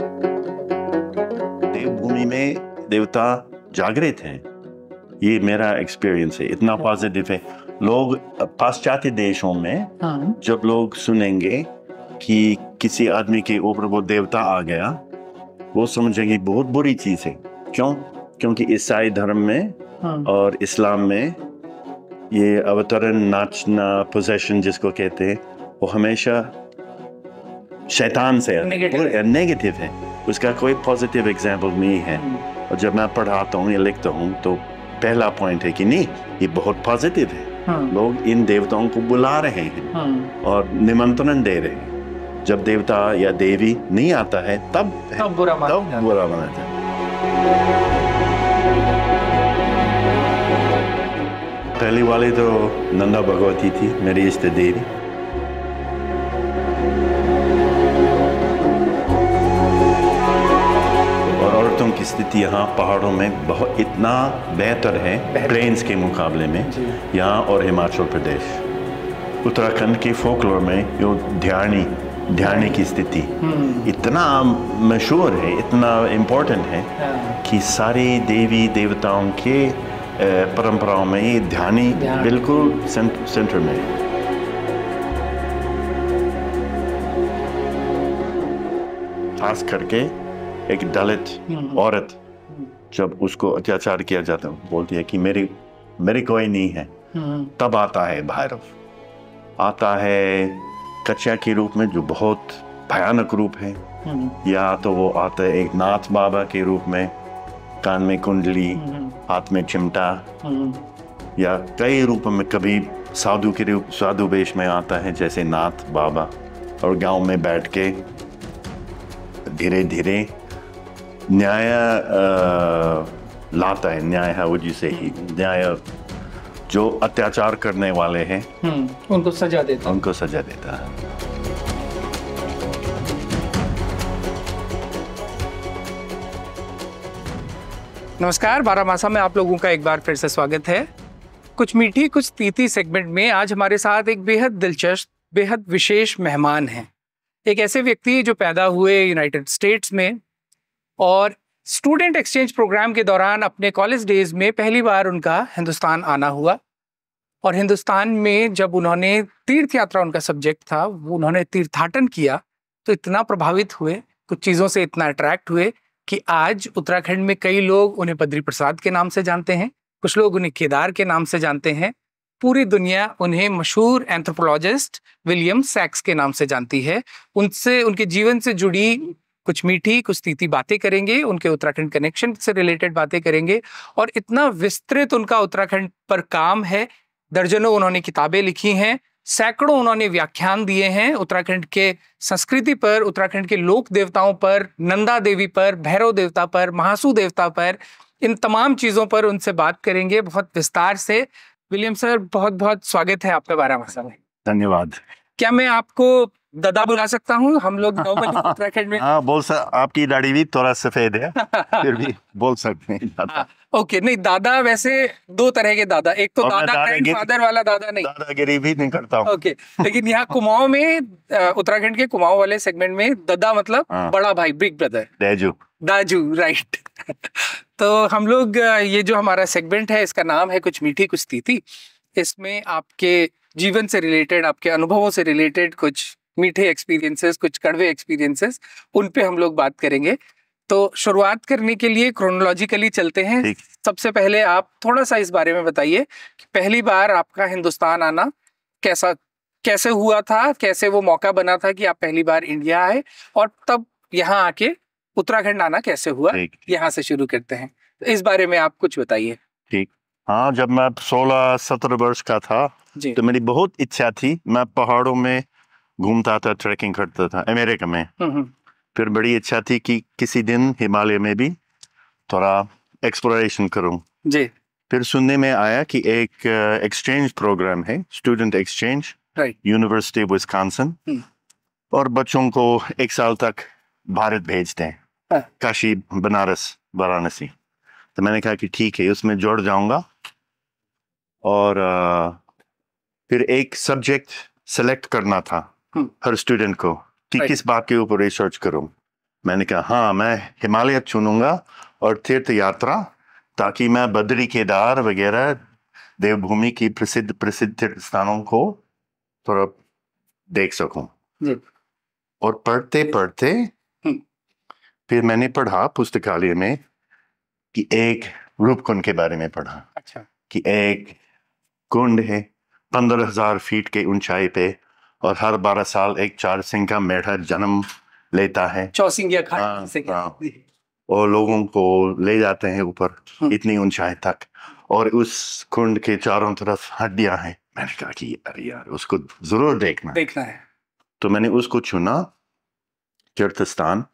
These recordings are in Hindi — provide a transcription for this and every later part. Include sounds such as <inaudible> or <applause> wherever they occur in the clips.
देवभूमि में देवता जागृत हैं ये मेरा एक्सपीरियंस है इतना पॉजिटिव अच्छा। है लोग पाश्चात्य देशों में हाँ। जब लोग सुनेंगे कि किसी आदमी के ऊपर वो देवता आ गया वो समझेंगे बहुत बुरी चीज है क्यों क्योंकि ईसाई धर्म में हाँ। और इस्लाम में ये अवतरण नाचना पोजेशन जिसको कहते हैं वो हमेशा शैतान से नेगेटिव है उसका कोई पॉजिटिव एग्जाम्पल नहीं है और जब मैं पढ़ाता हूँ या लिखता हूँ तो पहला पॉइंट है कि नहीं ये बहुत पॉजिटिव है हाँ। लोग इन देवताओं को बुला रहे हैं हाँ। और निमंत्रण दे रहे हैं जब देवता या देवी नहीं आता है तब तब बुरा तब बुरा माना पहली वाली तो नंदा भगवती थी मेरी इष्ट देवी की स्थिति यहाँ पहाड़ों में बहुत इतना बेहतर है प्लेन्स के मुकाबले में यहाँ और हिमाचल प्रदेश उत्तराखंड के फोकलोर में जो ध्यानी ध्यानी की स्थिति हम्म। इतना मशहूर है इतना इम्पोर्टेंट है हाँ। कि सारे देवी देवताओं के परंपराओं में ये ध्यानी बिल्कुल सेंटर में है खास करके एक दलित hmm. औरत जब उसको अत्याचार किया जाता है बोलती है कि मेरी मेरी कोई नहीं है hmm. तब आता है भैरव आता है कच्चा के रूप में जो बहुत भयानक रूप है hmm. या तो वो आता है एक नाथ बाबा के रूप में कान में कुंडली हाथ में चिमटा या कई रूप में कभी साधु के रूप साधु वेश में आता है जैसे नाथ बाबा और गांव में बैठ के धीरे धीरे न्याय लाता है न्याय है वो जिसे ही न्याय जो अत्याचार करने वाले हैं हम्म, उनको सजा देता उनको सजा देता है नमस्कार बारामासा में आप लोगों का एक बार फिर से स्वागत है कुछ मीठी कुछ तीती सेगमेंट में आज हमारे साथ एक बेहद दिलचस्प बेहद विशेष मेहमान हैं एक ऐसे व्यक्ति जो पैदा हुए यूनाइटेड स्टेट्स में और स्टूडेंट एक्सचेंज प्रोग्राम के दौरान अपने कॉलेज डेज में पहली बार उनका हिंदुस्तान आना हुआ और हिंदुस्तान में जब उन्होंने तीर्थ यात्रा उनका सब्जेक्ट था वो उन्होंने तीर्थाटन किया तो इतना प्रभावित हुए कुछ चीज़ों से इतना अट्रैक्ट हुए कि आज उत्तराखंड में कई लोग उन्हें बद्री प्रसाद के नाम से जानते हैं कुछ लोग उन्हें केदार के नाम से जानते हैं पूरी दुनिया उन्हें मशहूर एंथ्रोपोलॉजिस्ट विलियम सैक्स के नाम से जानती है उनसे उनके जीवन से जुड़ी कुछ मीठी कुछ तीती बातें करेंगे उनके उत्तराखंड कनेक्शन से रिलेटेड बातें करेंगे और इतना विस्तृत उनका उत्तराखंड पर काम है दर्जनों उन्होंने किताबें लिखी हैं सैकड़ों उन्होंने व्याख्यान दिए हैं उत्तराखंड के संस्कृति पर उत्तराखंड के लोक देवताओं पर नंदा देवी पर भैरव देवता पर महासू देवता पर इन तमाम चीज़ों पर उनसे बात करेंगे बहुत विस्तार से विलियम सर बहुत बहुत स्वागत है आपका बारह मासा में धन्यवाद क्या मैं आपको दादा बुला सकता हूँ हम लोग <laughs> उत्तराखंड में हाँ बोल आपकी दाढ़ी भी थोड़ा सफेद है फिर भी बोल सकते हैं दादा हाँ, ओके नहीं दादा वैसे दो तरह के दादा एक तो दादा फादर वाला दादा नहीं दादागिरी भी नहीं करता हूँ ओके लेकिन यहाँ कुमाऊं में उत्तराखंड के कुमाऊं वाले सेगमेंट में दादा मतलब हाँ। बड़ा भाई बिग ब्रदर दाजू दाजू राइट <laughs> तो हम लोग ये जो हमारा सेगमेंट है इसका नाम है कुछ मीठी कुछ तीती इसमें आपके जीवन से रिलेटेड आपके अनुभवों से रिलेटेड कुछ मीठे एक्सपीरियंसेस कुछ कड़वे एक्सपीरियंसेस उन पे हम लोग बात करेंगे तो शुरुआत करने के लिए क्रोनोलॉजिकली चलते हैं सबसे पहले आप थोड़ा सा इस बारे में बताइए कि पहली बार आपका हिंदुस्तान आना कैसा कैसे हुआ था कैसे वो मौका बना था कि आप पहली बार इंडिया आए और तब यहाँ आके उत्तराखंड आना कैसे हुआ यहाँ से शुरू करते हैं इस बारे में आप कुछ बताइए ठीक हाँ जब मैं सोलह सत्रह वर्ष का था तो मेरी बहुत इच्छा थी मैं पहाड़ों में घूमता था ट्रैकिंग करता था अमेरिका में हम्म, हम्म। फिर बड़ी इच्छा थी कि किसी दिन हिमालय में भी थोड़ा एक्सप्लोरेशन करूं जी फिर सुनने में आया कि एक एक्सचेंज uh, प्रोग्राम है student exchange university of Wisconsin और बच्चों को एक साल तक भारत भेजते हैं हाँ। काशी बनारस वाराणसी तो मैंने कहा कि ठीक है उसमें जुड़ जाऊंगा और आ, uh, फिर एक सब्जेक्ट सेलेक्ट करना था हम्म, हर स्टूडेंट को कि किस बात के ऊपर रिसर्च करूं मैंने कहा हाँ मैं हिमालय चुनूंगा और तीर्थ यात्रा ताकि मैं बद्री केदार वगैरह देवभूमि की प्रसिद्ध प्रसिद्ध तीर्थ स्थानों को थोड़ा देख सकूं और पढ़ते पढ़ते हम्म। फिर मैंने पढ़ा पुस्तकालय में कि एक रूपकुंड के बारे में पढ़ा अच्छा कि एक कुंड है पंद्रह हजार फीट के ऊंचाई पे और हर बारह साल एक चार सिंह का मेढर जन्म लेता है चौसिंगिया हाँ, हाँ। और लोगों को ले जाते हैं ऊपर हाँ। इतनी ऊंचाई तक और उस कुंड के चारों तरफ हड्डियां हैं मैंने कहा कि अरे यार उसको जरूर देखना देखना है तो मैंने उसको चुना स्थान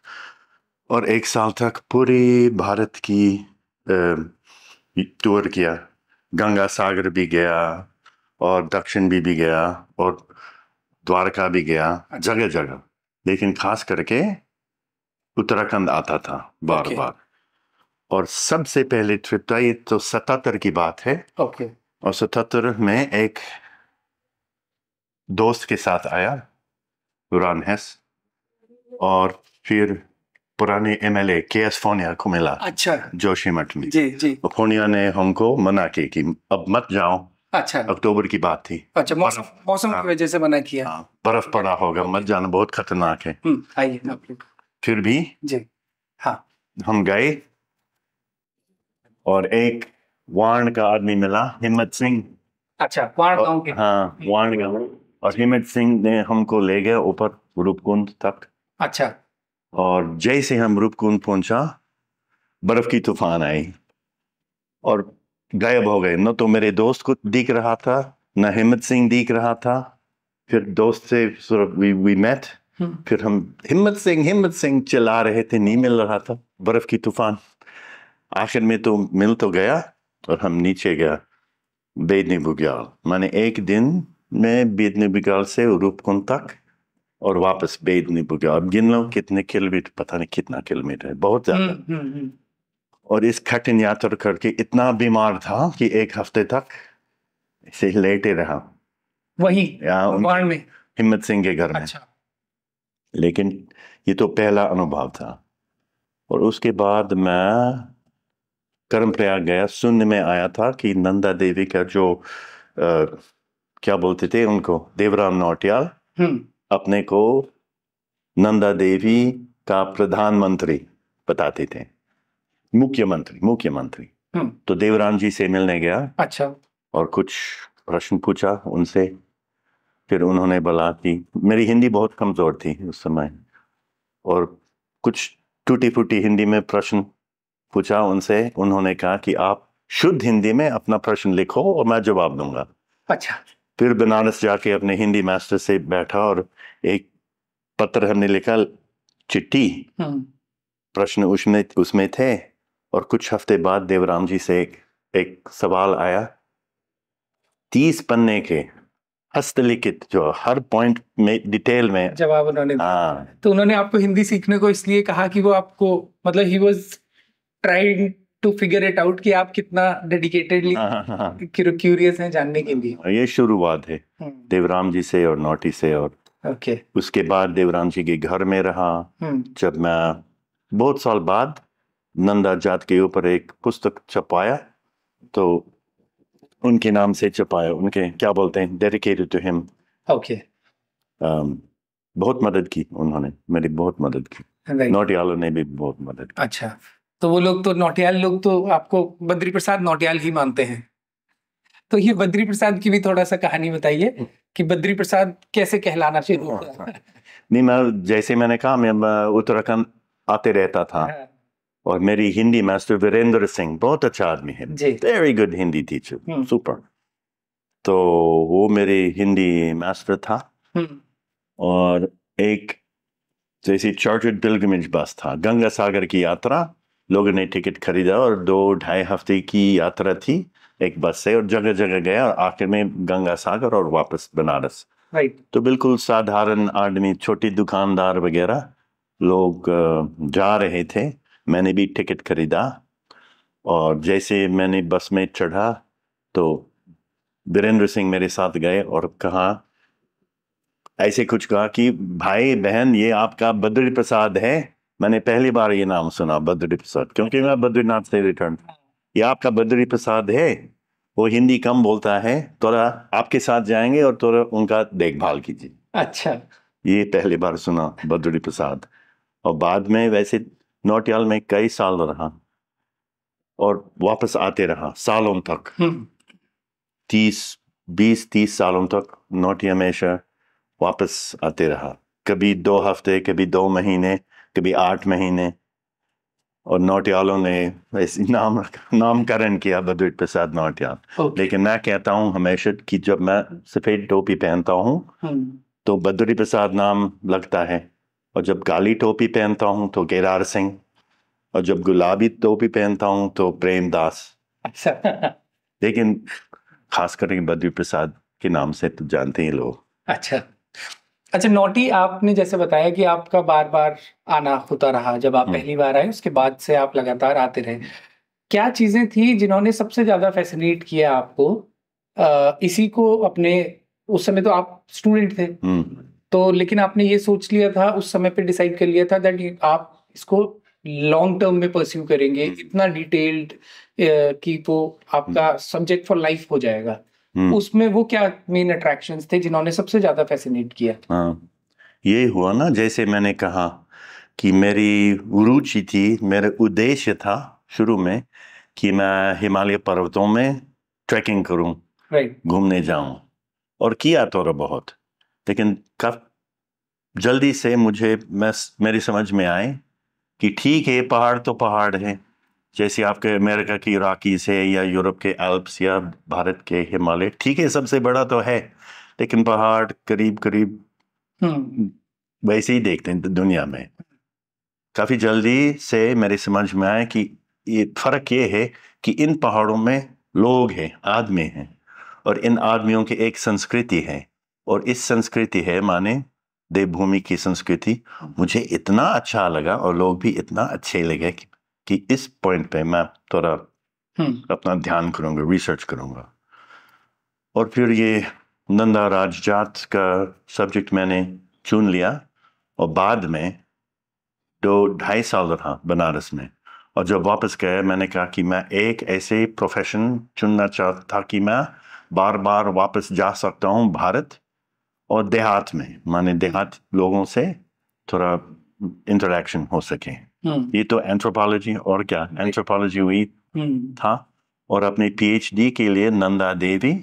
और एक साल तक पूरे भारत की टूर किया गंगा सागर भी गया और दक्षिण भी भी गया और द्वारका भी गया जगह जगह लेकिन खास करके उत्तराखंड आता था बार okay. बार और सबसे पहले ट्रिप था ये तो सतहत्तर की बात है okay. और सतहत्तर में एक दोस्त के साथ आया रान हैस और फिर पुराने एमएलए के एस फोनिया को मिला अच्छा जोशीमठ में जी जी फोनिया तो ने हमको मना की कि अब मत जाओ अच्छा अक्टूबर की बात थी अच्छा मौसम मौसम की हाँ। वजह से मना किया हाँ, बर्फ पड़ा होगा मत जाना बहुत खतरनाक है हम्म, आइए फिर भी जी हाँ हम गए और एक वाण का आदमी मिला हिम्मत सिंह अच्छा वाण गांव के हाँ वाण गांव और हिम्मत सिंह ने हमको ले गया ऊपर रूपकुंड तक अच्छा और जैसे हम रूपकुंड पहुंचा बर्फ की तूफान आई और गायब हो गए न तो मेरे दोस्त को दिख रहा था न हिम्मत सिंह दिख रहा था फिर दोस्त से वी मेट हम्म। फिर हम हिम्मत सिंह हिम्मत सिंह चला रहे थे नहीं मिल रहा था बर्फ की तूफान आखिर में तो मिल तो गया और हम नीचे गया बेदनी बुग्याल मैंने एक दिन में बेदनी बुग्याल से रूपकुंड तक और वापस बेदनी बुग्याल अब गिन लो कितने किलोमीटर पता नहीं कितना किलोमीटर है बहुत हम्म, ज़्यादा हम्म, और इस कठिन यात्रा करके इतना बीमार था कि एक हफ्ते तक इसे लेटे रहा वही में हिम्मत सिंह के घर में अच्छा। लेकिन ये तो पहला अनुभव था और उसके बाद मैं कर्म प्रयाग गया सुन में आया था कि नंदा देवी का जो आ, क्या बोलते थे उनको देवराम नौटियाल हम्म। अपने को नंदा देवी का प्रधानमंत्री बताते थे मुख्यमंत्री मुख्यमंत्री हम्म। तो देवराम जी से मिलने गया अच्छा और कुछ प्रश्न पूछा उनसे फिर उन्होंने बोला कि मेरी हिंदी बहुत कमज़ोर थी उस समय और कुछ टूटी फूटी हिंदी में प्रश्न पूछा उनसे उन्होंने कहा कि आप शुद्ध हिंदी में अपना प्रश्न लिखो और मैं जवाब दूंगा अच्छा फिर बनारस जाके अपने हिंदी मास्टर से बैठा और एक पत्र हमने लिखा चिट्ठी हम्म। प्रश्न उसमें उसमें थे और कुछ हफ्ते बाद देवराम जी से एक एक सवाल आया तीस पन्ने के हस्तलिखित जो हर पॉइंट में डिटेल में जवाब उन्होंने हाँ तो उन्होंने आपको हिंदी सीखने को इसलिए कहा कि वो आपको मतलब ही was tried to figure it out कि आप कितना डेडिकेटेडली हाँ, हाँ, हाँ, क्यूरियस हैं जानने के लिए ये शुरुआत है हम्म। देवराम जी से और नोटी से और ओके okay. उसके बाद देवराम जी के घर में रहा हम्म। जब मैं बहुत साल बाद नंदा जात के ऊपर एक पुस्तक छपाया तो उनके नाम से छपाया उनके क्या बोलते हैं डेडिकेटेड टू हिम ओके बहुत मदद की उन्होंने मेरी बहुत मदद की नोटियालों ने भी बहुत मदद की अच्छा तो वो लोग तो नोटियाल लोग तो आपको बद्री प्रसाद नोटियाल ही मानते हैं तो ये बद्री प्रसाद की भी थोड़ा सा कहानी बताइए कि बद्री प्रसाद कैसे कहलाना शुरू हुआ <laughs> नहीं मैं जैसे मैंने कहा मैं उत्तराखंड आते रहता था हाँ। और मेरी हिंदी मास्टर वीरेंद्र सिंह बहुत अच्छा आदमी है very good Hindi teacher super तो वो मेरी हिंदी मास्टर था हम्म। और एक जैसे चार्टर्ड पिलग्रिमेज बस था गंगा सागर की यात्रा लोगों ने टिकट खरीदा और दो ढाई हफ्ते की यात्रा थी एक बस से और जगह जगह गया और आखिर में गंगा सागर और वापस बनारस राइट तो बिल्कुल साधारण आदमी छोटी दुकानदार वगैरह लोग जा रहे थे मैंने भी टिकट खरीदा और जैसे मैंने बस में चढ़ा तो वीरेंद्र सिंह मेरे साथ गए और कहा ऐसे कुछ कहा कि भाई बहन ये आपका बद्री प्रसाद है मैंने पहली बार ये नाम सुना बद्री प्रसाद क्योंकि मैं बद्रीनाथ से रिटर्न ये आपका बद्री प्रसाद है वो हिंदी कम बोलता है थोड़ा आपके साथ जाएंगे और थोड़ा उनका देखभाल कीजिए अच्छा ये पहली बार सुना बद्री प्रसाद और बाद में वैसे नोटियाल में कई साल रहा और वापस आते रहा सालों तक हम्म। तीस बीस तीस सालों तक नोटिया हमेशा वापस आते रहा कभी दो हफ्ते कभी दो महीने कभी आठ महीने और नोटियालों ने ऐसे नाम नामकरण किया बद्रीट प्रसाद नोटियाल okay. लेकिन मैं कहता हूँ हमेशा कि जब मैं सफ़ेद टोपी पहनता हूँ हम्म। तो बद्री प्रसाद नाम लगता है और जब काली टोपी पहनता हूँ तो केदार सिंह और जब गुलाबी टोपी पहनता हूँ तो प्रेम दास अच्छा। लेकिन खास करके बद्री प्रसाद के नाम से तो जानते ही लोग अच्छा अच्छा नोटी आपने जैसे बताया कि आपका बार बार आना होता रहा जब आप हम्म। पहली बार आए उसके बाद से आप लगातार आते रहे क्या चीज़ें थी जिन्होंने सबसे ज़्यादा फैसिनेट किया आपको आ, इसी को अपने उस समय तो आप स्टूडेंट थे हम्म। तो लेकिन आपने ये सोच लिया था उस समय पे डिसाइड कर लिया था दैट आप इसको लॉन्ग टर्म में परस्यू करेंगे हम्म। इतना डिटेल्ड कि वो आपका सब्जेक्ट फॉर लाइफ हो जाएगा हम्म। उसमें वो क्या मेन अट्रैक्शन थे जिन्होंने सबसे ज्यादा फैसिनेट किया हाँ, ये हुआ ना जैसे मैंने कहा कि मेरी रुचि थी मेरा उद्देश्य था शुरू में कि मैं हिमालय पर्वतों में ट्रैकिंग करूं घूमने right. जाऊं और किया थोड़ा बहुत लेकिन जल्दी से मुझे मैं मेरी समझ में आए कि ठीक है पहाड़ तो पहाड़ है जैसे आपके अमेरिका की इराकीज़ है या यूरोप के एल्प्स या भारत के हिमालय ठीक है सबसे बड़ा तो है लेकिन पहाड़ करीब करीब हम्म। वैसे ही देखते हैं दुनिया में काफ़ी जल्दी से मेरी समझ में आए कि ये फ़र्क ये है कि इन पहाड़ों में लोग हैं आदमी हैं और इन आदमियों की एक संस्कृति है और इस संस्कृति है माने देवभूमि की संस्कृति मुझे इतना अच्छा लगा और लोग भी इतना अच्छे लगे कि, कि इस पॉइंट पे मैं थोड़ा हम्म। अपना ध्यान करूँगा रिसर्च करूँगा और फिर ये नंदा राज जात का सब्जेक्ट मैंने चुन लिया और बाद में दो ढाई साल रहा बनारस में और जब वापस गए मैंने कहा कि मैं एक ऐसे प्रोफेशन चुनना चाहता था कि मैं बार बार वापस जा सकता हूँ भारत और देहात में माने देहात लोगों से थोड़ा इंटरेक्शन हो सके हम्म। ये तो एंथ्रोपोलॉजी और क्या एंथ्रोपोलॉजी हुई हम्म। था और अपने पीएचडी के लिए नंदा देवी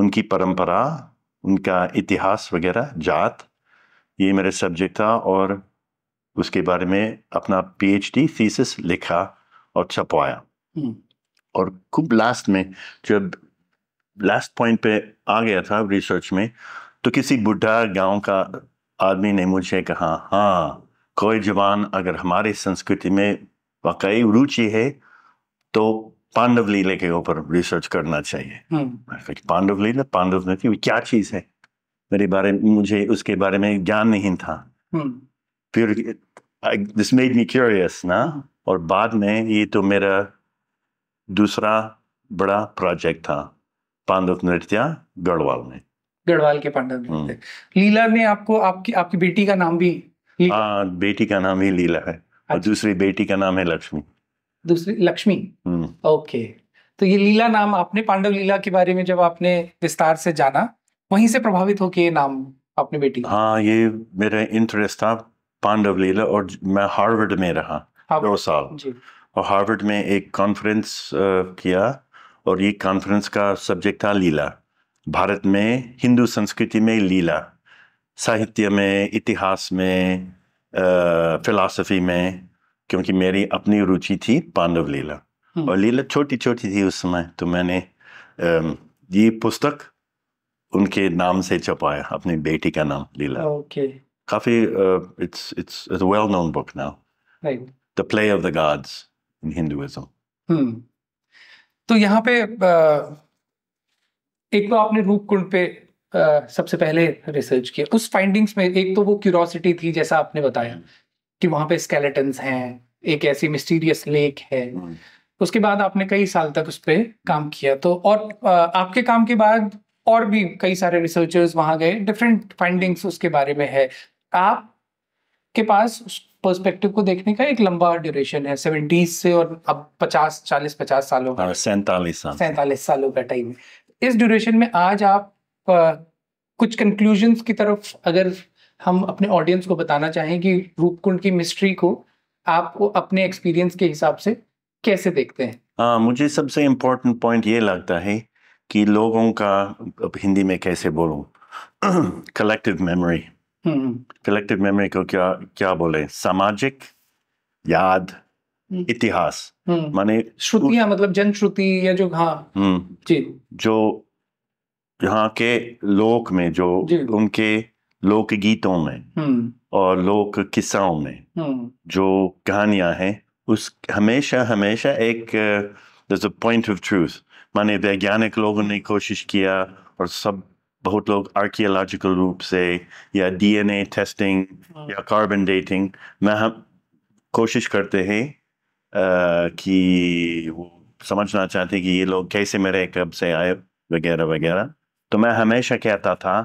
उनकी परंपरा उनका इतिहास वगैरह जात ये मेरे सब्जेक्ट था और उसके बारे में अपना पीएचडी थीसिस लिखा और छपवाया हम्म। और खूब लास्ट में जब लास्ट पॉइंट पे आ गया था रिसर्च में तो किसी बुढ़ा गांव का आदमी ने मुझे कहा हाँ कोई जवान अगर हमारी संस्कृति में वाकई रुचि है तो पांडव लीले के ऊपर रिसर्च करना चाहिए हम्म। पांडव लीला पांडव नृत्य क्या चीज है मेरे बारे में मुझे उसके बारे में ज्ञान नहीं था हम्म। फिर दिस मेड मी क्यूरियस ना हाँ। और बाद में ये तो मेरा दूसरा बड़ा प्रोजेक्ट था पांडव नृत्य गढ़वाल में गढ़वाल के पांडव हम्म। थे लीला ने आपको आपकी आपकी बेटी का नाम भी हाँ बेटी का नाम ही लीला है और अच्छा। दूसरी बेटी का नाम है लक्ष्मी दूसरी लक्ष्मी हम्म। ओके तो ये लीला नाम आपने पांडव लीला के बारे में जब आपने विस्तार से जाना वहीं से प्रभावित होके ये नाम आपने बेटी हाँ ये मेरा इंटरेस्ट था पांडव लीला और मैं हार्वर्ड में रहा दो साल और हार्वर्ड में एक कॉन्फ्रेंस किया और ये कॉन्फ्रेंस का सब्जेक्ट था लीला भारत में हिंदू संस्कृति में लीला साहित्य में इतिहास में फिलासफी में क्योंकि मेरी अपनी रुचि थी पांडव लीला हम्म। और लीला छोटी छोटी थी उस समय तो मैंने ये पुस्तक उनके नाम से छपाया अपनी बेटी का नाम लीला ओके काफी it's it's it's well known book now the play of the gods in Hinduism तो यहाँ पे एक तो आपने रूपकुंड पे आ, सबसे पहले रिसर्च किया उस फाइंडिंग्स में एक तो वो क्यूरोसिटी थी जैसा आपने बताया कि वहां पे स्केलेटन्स हैं एक ऐसी मिस्टीरियस लेक है hmm. उसके बाद आपने कई साल तक उस पर काम किया तो और आपके काम के बाद और भी कई सारे रिसर्चर्स वहां गए डिफरेंट फाइंडिंग्स उसके बारे में है आप के पास उस पर्सपेक्टिव को देखने का एक लंबा ड्यूरेशन है सेवेंटीज से और अब पचास चालीस पचास सालों का हाँ, सैंतालीस सैंतालीस सालों का टाइम इस ड्यूरेशन में आज आप आ, कुछ कंक्लूजन्स की तरफ अगर हम अपने ऑडियंस को बताना चाहें कि रूपकुंड की मिस्ट्री को आप अपने एक्सपीरियंस के हिसाब से कैसे देखते हैं आ, हाँ, मुझे सबसे इम्पोर्टेंट पॉइंट ये लगता है कि लोगों का अब हिंदी में कैसे बोलूं कलेक्टिव मेमोरी कलेक्टिव मेमोरी को क्या क्या बोले सामाजिक याद हम्म। इतिहास हम्म। माने श्रुतियां मतलब जन श्रुति या जो हाँ हम्म। जी जो यहाँ के लोक में जो उनके लोक गीतों में और लोक किस्साओं में जो कहानियां हैं उस हमेशा हमेशा एक पॉइंट ऑफ ट्रूथ माने वैज्ञानिक लोगों ने कोशिश किया और सब बहुत लोग आर्कियोलॉजिकल रूप से या डीएनए टेस्टिंग हाँ। या कार्बन डेटिंग में हम कोशिश करते हैं कि वो समझना चाहते कि ये लोग कैसे मेरे कब से आए वगैरह वगैरह तो मैं हमेशा कहता था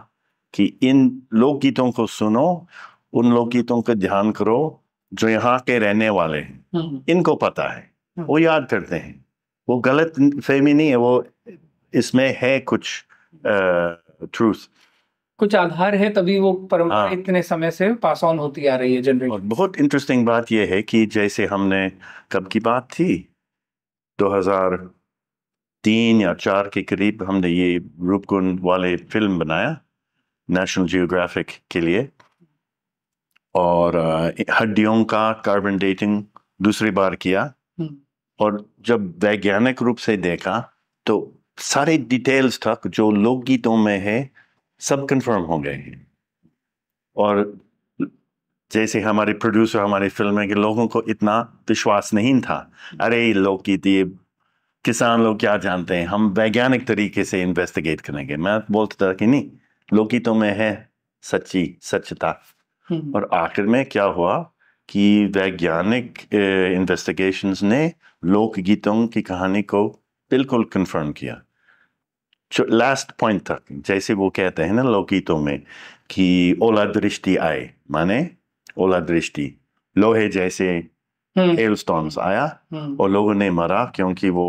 कि इन लोकगीतों को सुनो उन लोकगीतों का ध्यान करो जो यहाँ के रहने वाले हैं हम्म, हम्म। इनको पता है हम्म। वो याद करते हैं वो गलत फहमी नहीं है वो इसमें है कुछ ट्रूथ कुछ आधार है तभी वो परंपरा हाँ। इतने समय से पास ऑन होती आ रही है जनरेशन बहुत इंटरेस्टिंग बात यह है कि जैसे हमने कब की बात थी 2003 या चार के करीब हमने ये रूपकुंड वाले फिल्म बनाया नेशनल जियोग्राफिक के लिए और हड्डियों का कार्बन डेटिंग दूसरी बार किया हम्म। और जब वैज्ञानिक रूप से देखा तो सारे डिटेल्स तक जो लोकगीतों में है सब कंफर्म हो गए हैं और जैसे हमारे प्रोड्यूसर हमारी फिल्में के लोगों को इतना विश्वास नहीं था अरे लोग की ये किसान लोग क्या जानते हैं हम वैज्ञानिक तरीके से इन्वेस्टिगेट करेंगे मैं बोलता था कि नहीं लोकी तो में है सच्ची सच्चता हम्म। और आखिर में क्या हुआ कि वैज्ञानिक इन्वेस्टिगेशंस ने लोकगीतों की कहानी को बिल्कुल कंफर्म किया लास्ट पॉइंट तक जैसे वो कहते हैं ना लोकगीतों में कि ओला दृष्टि आए माने ओला दृष्टि लोहे जैसे एल स्टॉर्म्स हम्म। आया हम्म। और लोगों ने मरा क्योंकि वो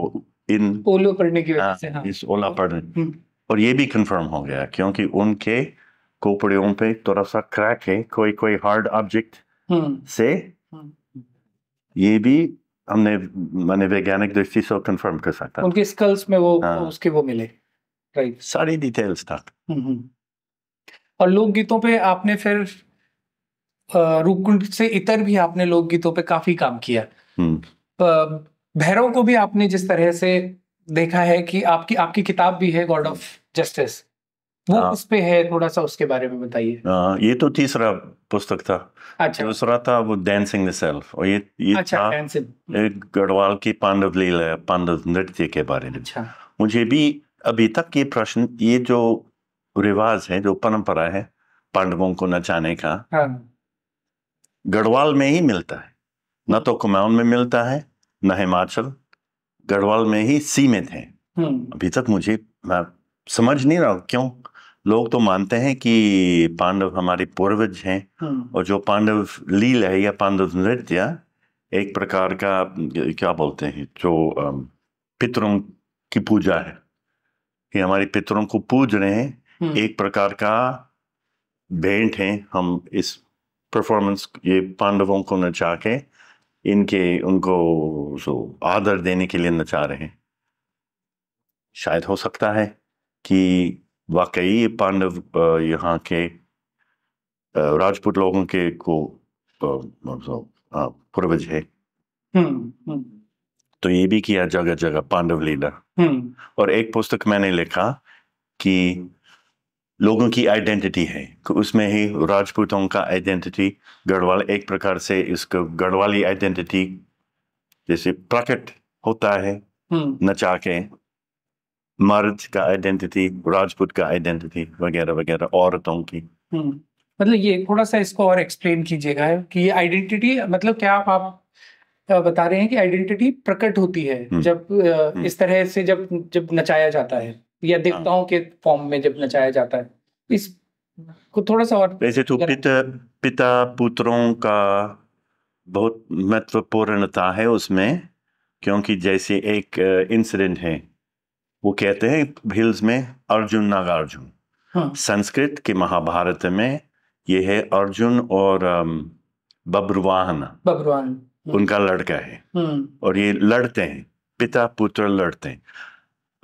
इन ओलो पड़ने की वजह हाँ, से हाँ। इस ओला पड़ने हम्म। और ये भी कंफर्म हो गया क्योंकि उनके कोपड़ियों पे थोड़ा सा क्रैक है कोई कोई हार्ड ऑब्जेक्ट से ये भी हमने मैंने वैज्ञानिक दृष्टि से कंफर्म कर सकता उनके स्कल्स में वो आ, हाँ। उसके वो मिले right. सारी डिटेल्स था हम्म, हम्म। और लोकगीतों पे आपने फिर रूपकुंड से इतर भी आपने लोकगीतों पे काफी काम किया हम्म। भैरव को भी आपने जिस तरह से देखा है कि आपकी आपकी किताब भी है गॉड ऑफ जस्टिस वो हाँ। उस पे है थोड़ा सा उसके बारे में बताइए ये तो तीसरा पुस्तक था अच्छा दूसरा था वो डांसिंग द सेल्फ और ये ये अच्छा, था एक गढ़वाल की पांडव लीला पांडव नृत्य के बारे में अच्छा मुझे भी अभी तक ये प्रश्न ये जो रिवाज है जो परंपरा है पांडवों को नचाने का हाँ। गढ़वाल में ही मिलता है न तो कुमाऊन में मिलता है न हिमाचल गढ़वाल में ही सीमित है हम्म। अभी तक मुझे मैं समझ नहीं रहा क्यों लोग तो मानते हैं कि पांडव हमारे पूर्वज हैं हम्म। और जो पांडव लील है या पांडव नृत्य एक प्रकार का क्या बोलते हैं जो पितरों की पूजा है कि हमारे पितरों को पूज रहे हैं हम्म। एक प्रकार का भेंट है हम इस परफॉर्मेंस ये पांडवों को नचा के इनके उनको सो आदर देने के लिए नचा रहे हैं शायद हो सकता है कि वाकई पांडव यहाँ के राजपूत लोगों के को मतलब, पूर्वज है हम्म, हम्म। तो ये भी किया जगह जगह पांडव लीला हम्म। और एक पुस्तक मैंने लिखा कि लोगों की आइडेंटिटी है कि उसमें ही राजपूतों का आइडेंटिटी गढ़वाल एक प्रकार से इसको गढ़वाली आइडेंटिटी जैसे प्रकट होता है हम्म। नचा के मर्द का आइडेंटिटी राजपूत का आइडेंटिटी वगैरह वगैरह औरतों की हम्म। मतलब ये थोड़ा सा इसको और एक्सप्लेन कीजिएगा कि आइडेंटिटी मतलब क्या आप, आप बता रहे हैं कि आइडेंटिटी प्रकट होती है हम्म। जब हम्म। इस तरह से जब जब नचाया जाता है या हाँ। देवताओं के फॉर्म में जब नचाया जाता है इस को थोड़ा सा और वैसे तो पिता पिता पुत्रों का बहुत महत्वपूर्णता है उसमें क्योंकि जैसे एक इंसिडेंट है वो कहते हैं हिल्स में अर्जुन नागार्जुन हाँ। संस्कृत के महाभारत में ये है अर्जुन और बब्रवाहन बब्रवाहन हम्म। उनका लड़का है हम्म। और ये लड़ते हैं पिता पुत्र लड़ते हैं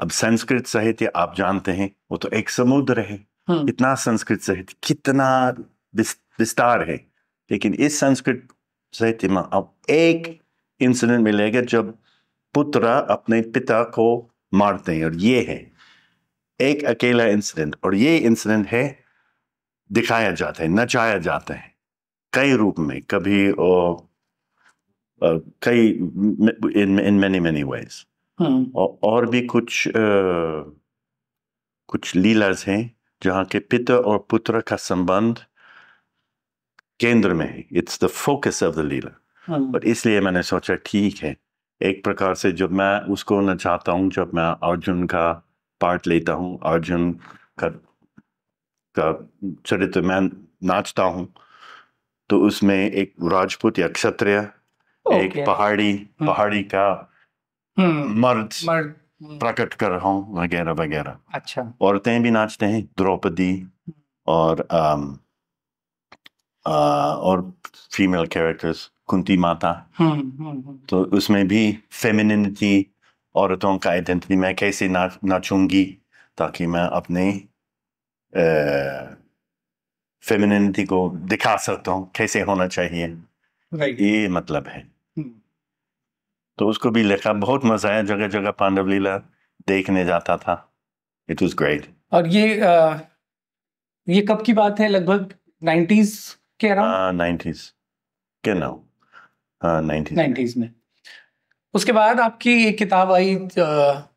अब संस्कृत साहित्य आप जानते हैं वो तो एक समुद्र है हम्म। इतना संस्कृत साहित्य कितना विस्तार है लेकिन इस संस्कृत साहित्य में अब एक इंसिडेंट मिलेगा जब पुत्र अपने पिता को मारते हैं और ये है एक अकेला इंसिडेंट और ये इंसिडेंट है दिखाया जाता है नचाया जाता है कई रूप में कभी ओ, Uh, कई in in many many ways और भी कुछ uh, कुछ लीलाज हैं जहाँ के पिता और पुत्र का संबंध केंद्र में है it's the focus of the leela और इसलिए मैंने सोचा ठीक है एक प्रकार से जब मैं उसको न चाहता हूँ जब मैं अर्जुन का पार्ट लेता हूँ अर्जुन का का चरित्र मैं नाचता हूँ तो उसमें एक राजपूत या क्षत्रिय एक पहाड़ी हम्म। पहाड़ी का हम्म। मर्द मर्द प्रकट कर रहा हूँ वगैरह वगैरह अच्छा औरतें भी नाचते हैं द्रौपदी और आम, आ, और फीमेल कैरेक्टर्स कुंती माता हम्म, तो उसमें भी फेमिनिटी औरतों का आइडेंटिटी मैं कैसे ना नाचूंगी ताकि मैं अपने फेमिनिटी को दिखा सकता हूँ कैसे होना चाहिए ये मतलब है तो उसको भी लिखा बहुत मजा आया जगह जगह पांडव लीला देखने जाता था इट वॉज ग्रेट और ये आ, ये कब की बात है लगभग नाइन्टीज के हाँ, नाइन्टीज के नाउ नाइन्टीज हाँ, नाइन्टीज में उसके बाद आपकी एक किताब आई हाँ,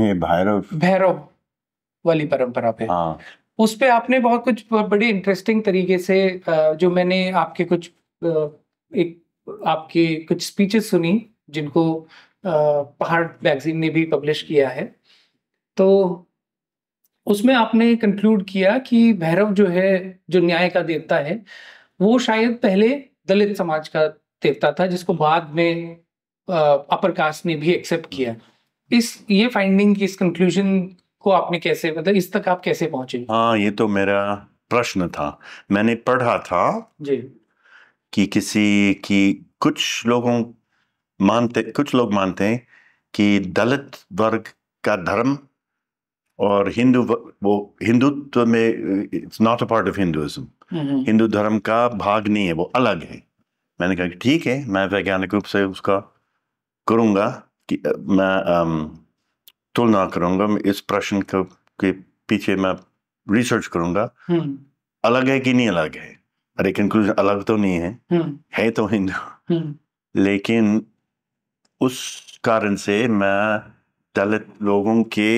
ये भैरव भैरव वाली परंपरा पे हाँ उस पे आपने बहुत कुछ बड़ी इंटरेस्टिंग तरीके से जो मैंने आपके कुछ एक आपके कुछ स्पीचेस सुनी जिनको पहाड़ मैगजीन ने भी पब्लिश किया है तो उसमें आपने कंक्लूड किया कि भैरव जो है जो न्याय का देवता है वो शायद पहले दलित समाज का देवता था जिसको बाद में अपर कास्ट ने भी एक्सेप्ट किया इस ये फाइंडिंग की इस कंक्लूजन को आपने कैसे मतलब इस तक आप कैसे पहुंचे हाँ ये तो मेरा प्रश्न था मैंने पढ़ा था जी कि किसी की कुछ लोगों मानते कुछ लोग मानते हैं कि दलित वर्ग का धर्म और हिंदू वो हिंदुत्व में it's not a part of Hinduism Hindu धर्म का भाग नहीं है वो अलग है मैंने कहा कि ठीक है मैं वैज्ञानिक रूप से उसका करूँगा कि मैं तुलना करूँगा इस प्रश्न के पीछे मैं रिसर्च करूँगा हम्म। अलग है कि नहीं अलग है अरे कंक्लूजन अलग तो नहीं है हम्म। है तो हिंदू हम्म। लेकिन उस कारण से मैं दलित लोगों के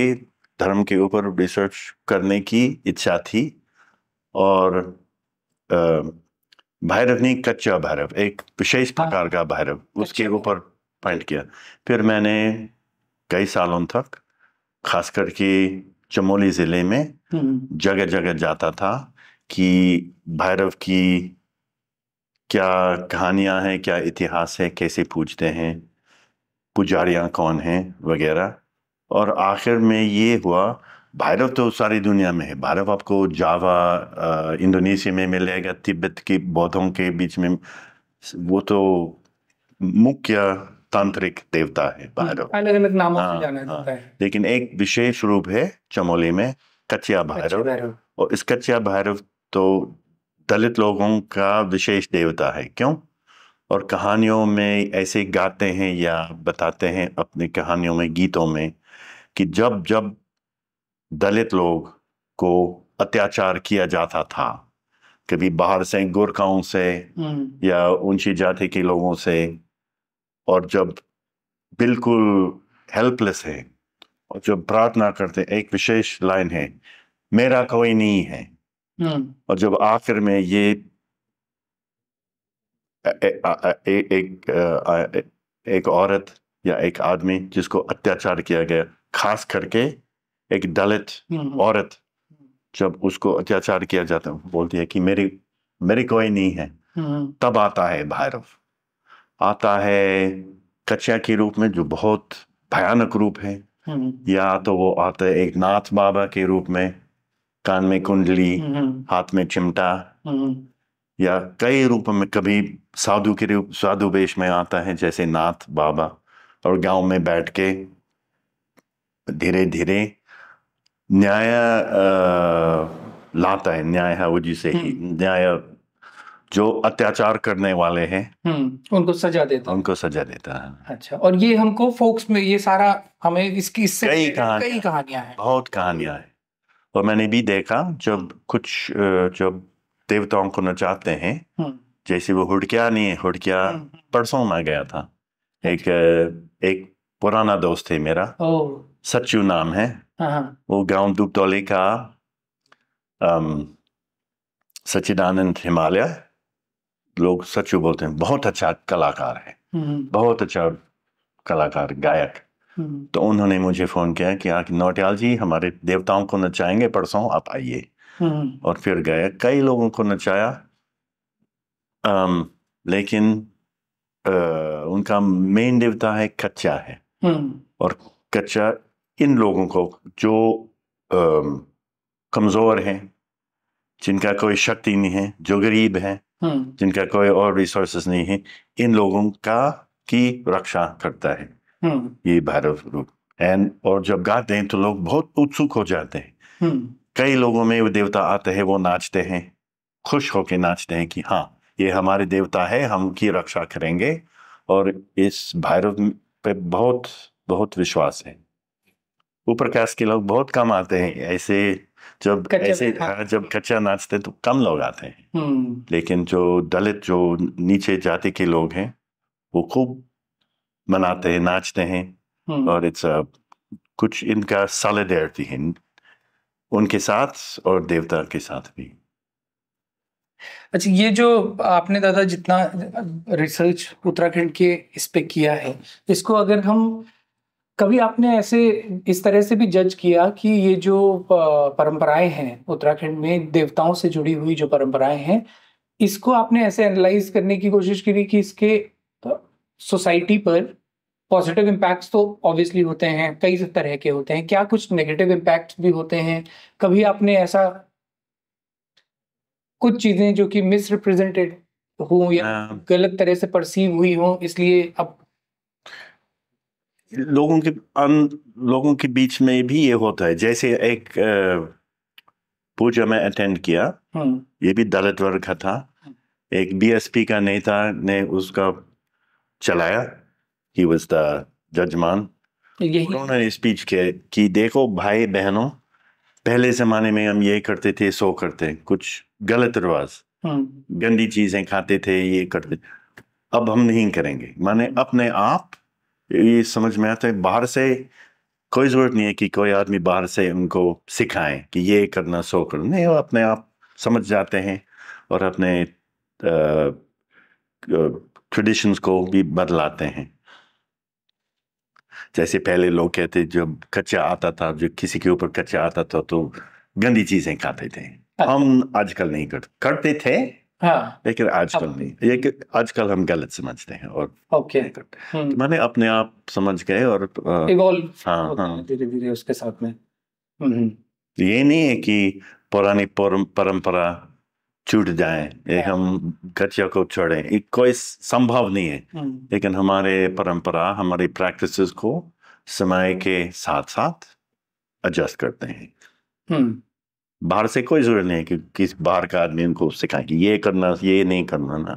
धर्म के ऊपर रिसर्च करने की इच्छा थी और भैरव नहीं कच्चा भैरव एक विशेष हाँ। प्रकार का भैरव उसके ऊपर पॉइंट किया फिर मैंने कई सालों तक खास करके चमोली ज़िले में हम्म। जगह जगह जाता था कि भैरव की क्या कहानियाँ हैं क्या इतिहास है कैसे पूजते हैं पुजारियाँ कौन हैं वगैरह और आखिर में ये हुआ भैरव तो सारी दुनिया में है भैरव आपको जावा इंडोनेशिया में मिलेगा तिब्बत के बौद्धों के बीच में वो तो मुख्य तांत्रिक देवता है भैरव अलग अलग नामों से हाँ, जाना हाँ। जाता है लेकिन एक विशेष रूप है चमोली में कचिया भैरव और इस कचिया भैरव तो दलित लोगों का विशेष देवता है क्यों और कहानियों में ऐसे गाते हैं या बताते हैं अपने कहानियों में गीतों में कि जब जब दलित लोग को अत्याचार किया जाता था कभी बाहर से गोरखाओं से हम्म। या ऊंची जाति के लोगों से और जब बिल्कुल हेल्पलेस है और जब प्रार्थना करते एक विशेष लाइन है मेरा कोई नहीं है हम्म। और जब आखिर में ये एक एक औरत या एक आदमी जिसको अत्याचार किया गया खास करके एक दलित हम्म। औरत हम्म। जब उसको अत्याचार किया जाता है बोलती है कि मेरी मेरी कोई नहीं है तब आता है भैरव आता है कच्चा के रूप में जो बहुत भयानक रूप है या तो वो आता है एक नाथ बाबा के रूप में कान में कुंडली हाथ में चिमटा या कई रूप में कभी साधु के रूप साधु वेश में आता है जैसे नाथ बाबा और गांव में बैठ के धीरे धीरे न्याय लाता है न्याय है जिसे ही हम्म। न्याय जो अत्याचार करने वाले हैं हम्म, उनको सजा देता उनको सजा देता है अच्छा और ये हमको फोक्स में ये सारा हमें इसकी इससे कई कहानियां हैं बहुत कहानियां हैं और मैंने भी देखा जब कुछ जब देवताओं को नचाते हैं हम्म। जैसे वो हुडकिया नहीं है हुडकिया हम्म, हम्म। परसों में गया था अच्छा। एक एक पुराना दोस्त है मेरा सचू नाम है हाँ, हाँ। वो गांव दुबतौली का सचिदानंद हिमालय लोग सचू बोलते हैं बहुत अच्छा कलाकार है बहुत अच्छा कलाकार गायक हम्म। तो उन्होंने मुझे फ़ोन किया कि आप नौटियाल जी हमारे देवताओं को नचाएंगे परसों आप आइए हम्म। और फिर गए कई लोगों को नचाया अम, लेकिन आ, उनका मेन देवता है कच्चा है हम्म। और कच्चा इन लोगों को जो कमज़ोर हैं जिनका कोई शक्ति नहीं है जो गरीब हैं जिनका कोई और रिसोर्सेस नहीं है इन लोगों का की रक्षा करता है हम्म। ये भैरव रूप एंड और जब गाते हैं तो लोग बहुत उत्सुक हो जाते हैं हम्म। कई लोगों में वो देवता आते हैं वो नाचते हैं खुश होके नाचते हैं कि हाँ ये हमारे देवता है हम की रक्षा करेंगे और इस भैरव पे बहुत बहुत विश्वास है ऊपर हाँ। कास्ट के लोग बहुत कम आते हैं ऐसे जब ऐसे हाँ। हाँ, जब कच्चा नाचते तो कम लोग आते हैं हम्म। लेकिन जो दलित जो नीचे जाति के लोग हैं वो खूब मनाते हैं नाचते हैं हम्म। और इट्स कुछ इनका सॉलिडेरिटी है उनके साथ और देवता के साथ भी अच्छा ये जो आपने दादा जितना रिसर्च उत्तराखंड के इस पे किया है इसको अगर हम कभी आपने ऐसे इस तरह से भी जज किया कि ये जो परंपराएं हैं उत्तराखंड में देवताओं से जुड़ी हुई जो परंपराएं हैं इसको आपने ऐसे एनालाइज करने की कोशिश की कि इसके सोसाइटी पर पॉजिटिव इम्पैक्ट्स तो ऑब्वियसली होते हैं कई तरह के होते हैं क्या कुछ नेगेटिव इम्पैक्ट्स भी होते हैं कभी आपने ऐसा कुछ चीज़ें जो कि मिसरिप्रेजेंटेड हों या हाँ। गलत तरह से परसीव हुई हो इसलिए अब लोगों के अन लोगों के बीच में भी ये होता है जैसे एक पूजा में अटेंड किया हम्म। ये भी दलित वर्ग का था हम्म। एक बीएसपी का नेता ने उसका चलाया ही वॉज द जजमान उन्होंने स्पीच के कि देखो भाई बहनों पहले जमाने में हम ये करते थे सो करते कुछ गलत रिवाज हाँ। गंदी चीजें खाते थे ये करते अब हम नहीं करेंगे माने अपने आप ये समझ में आता है बाहर से कोई ज़रूरत नहीं है कि कोई आदमी बाहर से उनको सिखाए कि ये करना सो करना नहीं वो अपने आप समझ जाते हैं और अपने आ, आ, ट्रेडिशंस को भी बदलाते हैं जैसे पहले लोग कहते जब कच्चा आता था जो किसी के ऊपर कच्चा आता था तो गंदी चीजें खाते थे अच्छा। हम आजकल नहीं करते करते थे हाँ। लेकिन आजकल हाँ। नहीं ये आजकल हम गलत समझते हैं और ओके हम्म। तो मैंने अपने आप समझ गए और इवॉल्व हाँ हाँ धीरे धीरे उसके साथ में हम्म। ये नहीं है कि पुरानी परंपरा छूट जाए एक हाँ। हम घटिया को छोड़े कोई संभव नहीं है लेकिन हमारे परंपरा हमारी प्रैक्टिस को समय के साथ साथ एडजस्ट करते हैं बाहर से कोई जरूरत नहीं है कि किस बाहर का आदमी उनको सिखाए कि ये करना ये नहीं करना ना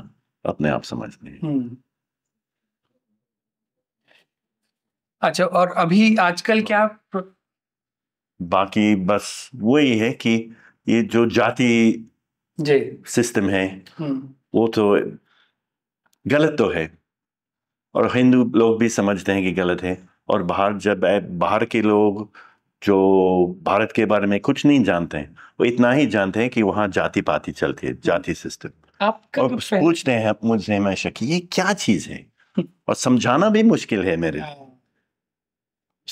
अपने आप समझते हैं अच्छा और अभी आजकल क्या बाकी बस वही है कि ये जो जाति जी सिस्टम है हम्म। वो तो गलत तो है और हिंदू लोग भी समझते हैं कि गलत है और बाहर जब बाहर के लोग जो भारत के बारे में कुछ नहीं जानते हैं वो इतना ही जानते हैं कि वहाँ जाति पाति चलती है हम्म। जाति सिस्टम तो आप और पूछ रहे हैं मुझसे हमेशा कि ये क्या चीज़ है हम्म। और समझाना भी मुश्किल है मेरे हाँ। लिए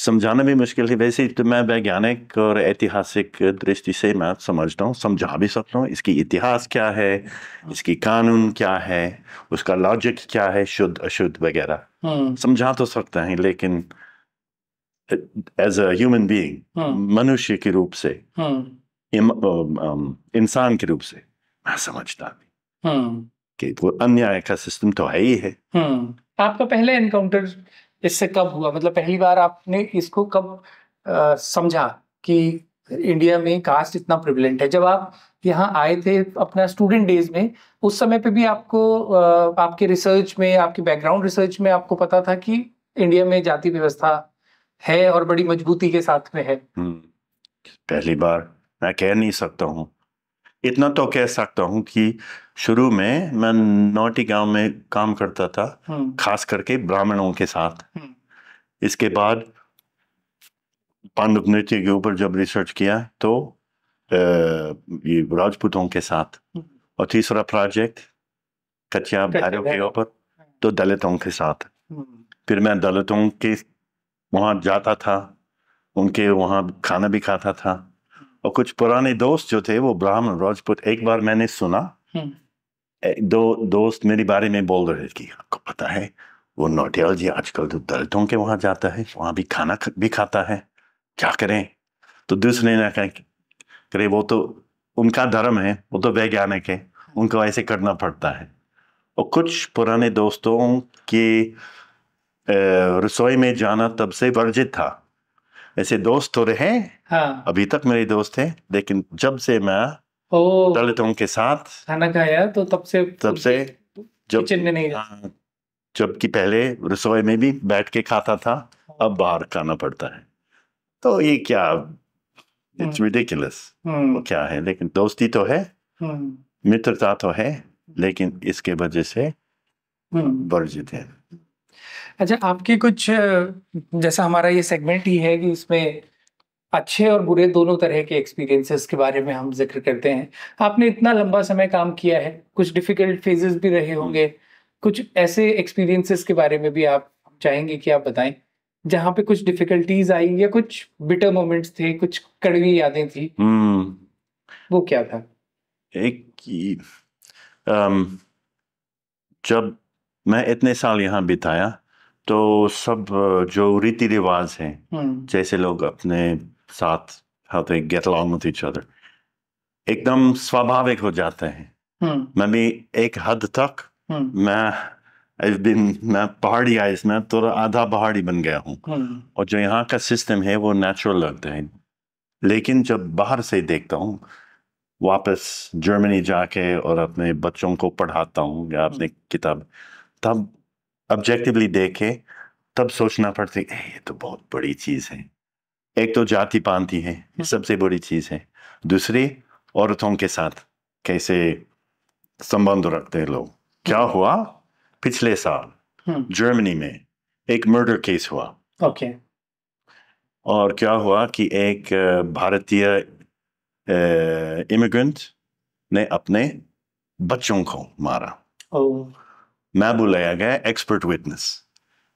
समझाना भी मुश्किल है वैसे तो मैं वैज्ञानिक और ऐतिहासिक दृष्टि से मैं समझता हूँ समझा भी सकता हूँ इसकी इतिहास क्या है हाँ। इसकी कानून क्या है उसका लॉजिक क्या है शुद्ध अशुद्ध वगैरह हाँ। समझा तो सकता है लेकिन एज अ ह्यूमन बीइंग मनुष्य के रूप से हाँ। इंसान के रूप से मैं समझता नहीं कि वो अन्याय का सिस्टम तो है ही है आपका पहले एनकाउंटर इससे कब हुआ मतलब पहली बार आपने इसको कब समझा कि इंडिया में कास्ट इतना प्रिविलेंट है जब आप यहाँ आए थे अपना स्टूडेंट डेज में उस समय पे भी आपको आपके रिसर्च में आपके बैकग्राउंड रिसर्च में आपको पता था कि इंडिया में जाति व्यवस्था है और बड़ी मजबूती के साथ में है हम्म, पहली बार मैं कह नहीं सकता हूँ इतना तो कह सकता हूँ कि शुरू में मैं नौटी गांव में काम करता था हम्म। खास करके ब्राह्मणों के साथ हम्म। इसके बाद पांडव नृत्य के ऊपर जब रिसर्च किया तो ये राजपूतों के साथ हम्म। और तीसरा प्रोजेक्ट कचिया भैरों के ऊपर तो दलितों के साथ फिर मैं दलितों के वहाँ जाता था उनके वहाँ खाना भी खाता था और कुछ पुराने दोस्त जो थे वो ब्राह्मण राजपूत एक बार मैंने सुना हम्म। दो दोस्त मेरे बारे में बोल रहे कि आपको पता है वो नोटियाल जी आजकल तो दलितों के वहां जाता है वहां भी खाना भी खाता है क्या करें तो दूसरे ने कहा करे वो तो उनका धर्म है वो तो वैज्ञानिक है हाँ। उनको ऐसे करना पड़ता है और कुछ पुराने दोस्तों के रसोई में जाना तब से वर्जित था ऐसे दोस्त हो रहे हैं हाँ। अभी तक मेरे दोस्त हैं लेकिन जब से मैं दलितों के साथ खाना खाया तो तब से तब से जब में नहीं हाँ, जबकि पहले रसोई में भी बैठ के खाता था हाँ। अब बाहर खाना पड़ता है तो ये क्या इट्स हम्म। रिडिकुलस हम्म। क्या है लेकिन दोस्ती तो है हम्म। मित्रता तो है लेकिन इसके वजह से वर्जित है अच्छा आपके कुछ जैसा हमारा ये सेगमेंट ही है कि इसमें अच्छे और बुरे दोनों तरह के एक्सपीरियंसेस के बारे में हम जिक्र करते हैं आपने इतना लंबा समय काम किया है कुछ डिफिकल्ट फेजेस भी रहे हम्म। होंगे कुछ ऐसे एक्सपीरियंसेस के बारे में भी आप चाहेंगे कि आप बताएं जहाँ पे कुछ डिफिकल्टीज आई या कुछ बिटर मोमेंट्स थे कुछ कड़वी यादें थी हम्म। वो क्या था एक आम, जब मैं इतने साल यहाँ बिताया तो सब जो रीति रिवाज है हम्म। जैसे लोग अपने साथ get along with each other एकदम स्वाभाविक हो जाते हैं हम्म। मैं भी एक हद तक हम्म। मैं इस दिन मैं पहाड़ी आया इसमें तो आधा पहाड़ी बन गया हूँ और जो यहाँ का सिस्टम है वो नेचुरल लगता है लेकिन जब बाहर से देखता हूँ वापस जर्मनी जाके और अपने बच्चों को पढ़ाता हूँ या अपनी किताब तब ऑब्जेक्टिवली देखे तब सोचना पड़ता है ये तो बहुत बड़ी चीज़ है एक तो जाति पानती है हम्म। सबसे बड़ी चीज़ है दूसरी औरतों के साथ कैसे संबंध रखते हैं लोग क्या हम्म। हुआ पिछले साल हम्म। जर्मनी में एक मर्डर केस हुआ ओके और क्या हुआ कि एक भारतीय इमिग्रेंट ने अपने बच्चों को मारा oh. मैं बुलाया गया एक्सपर्ट विटनेस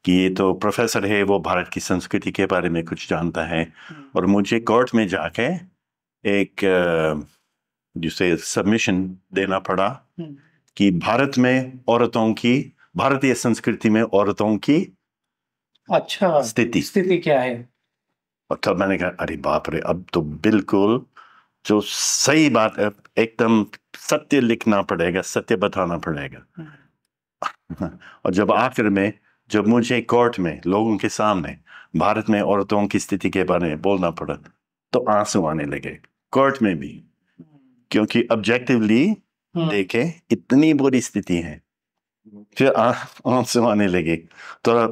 कि ये तो प्रोफेसर है वो भारत की संस्कृति के बारे में कुछ जानता है हम्म। और मुझे कोर्ट में जाके एक जिसे सबमिशन देना पड़ा हम्म। कि भारत में औरतों की भारतीय संस्कृति में औरतों की अच्छा स्थिति स्थिति क्या है और तब मैंने कहा अरे बाप रे अब तो बिल्कुल जो सही बात है एकदम सत्य लिखना पड़ेगा सत्य बताना पड़ेगा हम्म। <laughs> और जब आखिर में जब मुझे कोर्ट में लोगों के सामने भारत में औरतों की स्थिति के बारे में बोलना पड़ा तो आंसू आने लगे कोर्ट में भी क्योंकि ऑब्जेक्टिवली हम्म। देखे इतनी बुरी स्थिति है फिर आंसू आने लगे तो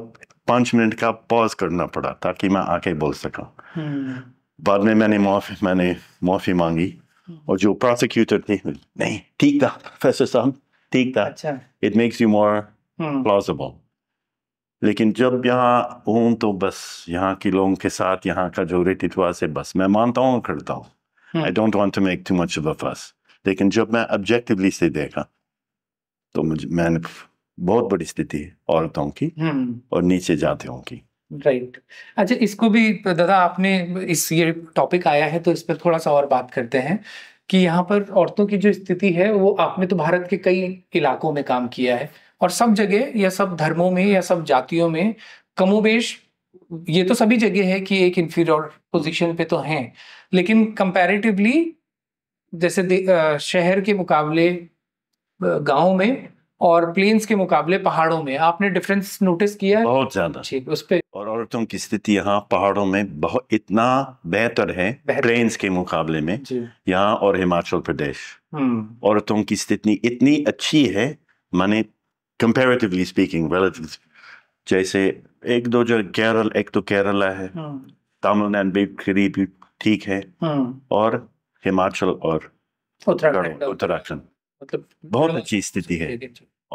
पांच मिनट का पॉज करना पड़ा ताकि मैं आके बोल सका हम्म। बाद में मैंने माफी मैंने माफी मांगी हम्म। और जो प्रोसिक्यूटर थे नहीं ठीक था प्रोफेसर साहब ठीक था it makes you more plausible hmm. लेकिन जब यहाँ हूँ तो बस यहाँ के लोगों के साथ यहाँ का जो रिटिटवा है बस मैं मानता हूँ करता हूँ I don't want to make too much of a लेकिन जब मैं ऑब्जेक्टिवली से देखा तो मुझे मैंने बहुत बड़ी स्थिति औरतों की hmm. और नीचे जातियों की राइट right. अच्छा इसको भी दादा आपने इस ये टॉपिक आया है तो इस पर थोड़ा सा और बात करते हैं कि यहाँ पर औरतों की जो स्थिति है वो आपने तो भारत के कई इलाकों में काम किया है और सब जगह या सब धर्मों में या सब जातियों में कमोबेश ये तो सभी जगह है कि एक इंफीरियर पोजीशन पे तो हैं लेकिन कंपैरेटिवली जैसे शहर के मुकाबले गांव में और प्लेन्स के मुकाबले पहाड़ों में आपने डिफरेंस नोटिस किया बहुत ज्यादा उस पर और औरतों की स्थिति यहाँ पहाड़ों में बहुत इतना बेहतर है प्लेन्स के मुकाबले में यहाँ और हिमाचल प्रदेश हम्म। औरतों की स्थिति इतनी अच्छी है माने कंपेरेटिवली स्पीकिंग रिलेटिव जैसे एक दो जो केरल एक तो केरला है हाँ। तमिलनाडु भी करीब ठीक है हाँ। और हिमाचल और उत्तराखंड उत्तराखंड मतलब बहुत अच्छी स्थिति है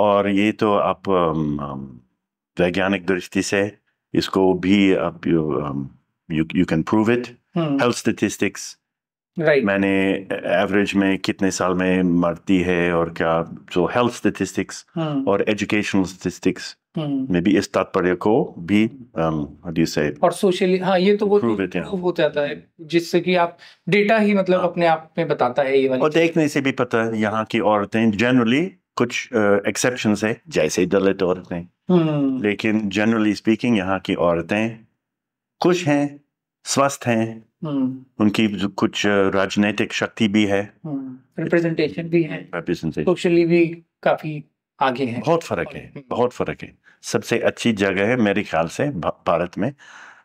और ये तो आप वैज्ञानिक दृष्टि से इसको भी आप you you can prove it health statistics right. मैंने एवरेज में कितने साल में मरती है और क्या जो हेल्थ स्टेटिस्टिक्स hmm. और एजुकेशनल स्टेटिस्टिक्स hmm. में भी इस तात्पर्य को भी hmm. um, say, और सोशली हाँ ये तो वो it, हो जाता है जिससे कि आप डेटा ही मतलब हाँ. अपने आप में बताता है ये वाली और देखने से भी पता है यहाँ की औरतें जनरली कुछ एक्सेप्शन uh, है जैसे दलित औरतें लेकिन जनरली स्पीकिंग यहाँ की औरतें खुश हैं स्वस्थ हैं Hmm. उनकी कुछ राजनीतिक शक्ति भी है रिप्रेजेंटेशन hmm. भी है रिप्रेजेंटेशन सोशली भी काफी आगे है बहुत फर्क है बहुत फर्क है सबसे अच्छी जगह है मेरे ख्याल से भारत में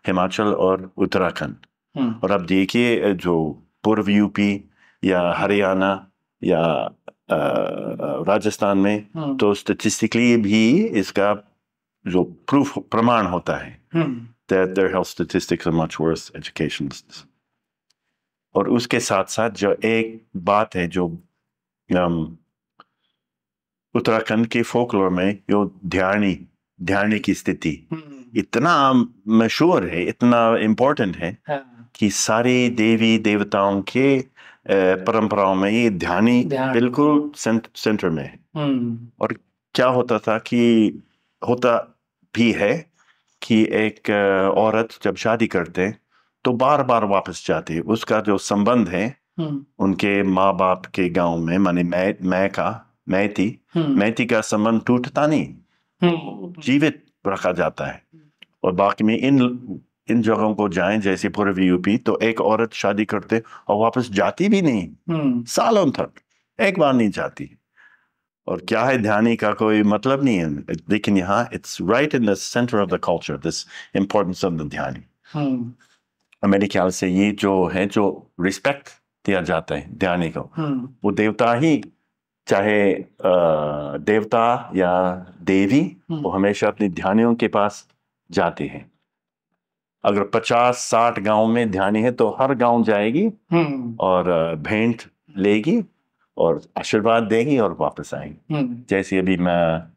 हिमाचल और उत्तराखंड hmm. और अब देखिए जो पूर्व यूपी या हरियाणा या राजस्थान में तो स्टेटिस्टिकली भी इसका जो प्रूफ प्रमाण होता है that their health statistics are much worse educationists. और उसके साथ साथ जो एक बात है जो um, उत्तराखंड के फोकलोर में जो ध्यानी ध्यानी की स्थिति हम्म। इतना मशहूर है इतना इम्पोर्टेंट है हाँ। कि सारे देवी देवताओं के परंपराओं में ये ध्यानी बिल्कुल सेंटर में है हम्म। और क्या होता था कि होता भी है कि एक औरत जब शादी करते तो बार बार वापस जाती उसका जो संबंध है उनके माँ बाप के गांव में माने मैं मैं का मैं थी का संबंध टूटता नहीं जीवित रखा जाता है और बाकी में इन इन जगहों को जाएं जैसे पूर्वी यूपी तो एक औरत शादी करते और वापस जाती भी नहीं सालों तक एक बार नहीं जाती और क्या है ध्यान का कोई मतलब नहीं है लेकिन यहाँ it's right in the centre of the culture this importance of the dhyan हाँ। मेरे ख्याल से ये जो है जो रिस्पेक्ट दिया जाता है ध्यान को हाँ। वो देवता ही चाहे देवता या देवी हाँ। वो हमेशा अपनी ध्यानियों के पास जाते हैं अगर पचास साठ गांव में ध्यानी है तो हर गांव जाएगी और भेंट लेगी और आशीर्वाद देंगी और वापस आएंगी हम्म। जैसे अभी मैं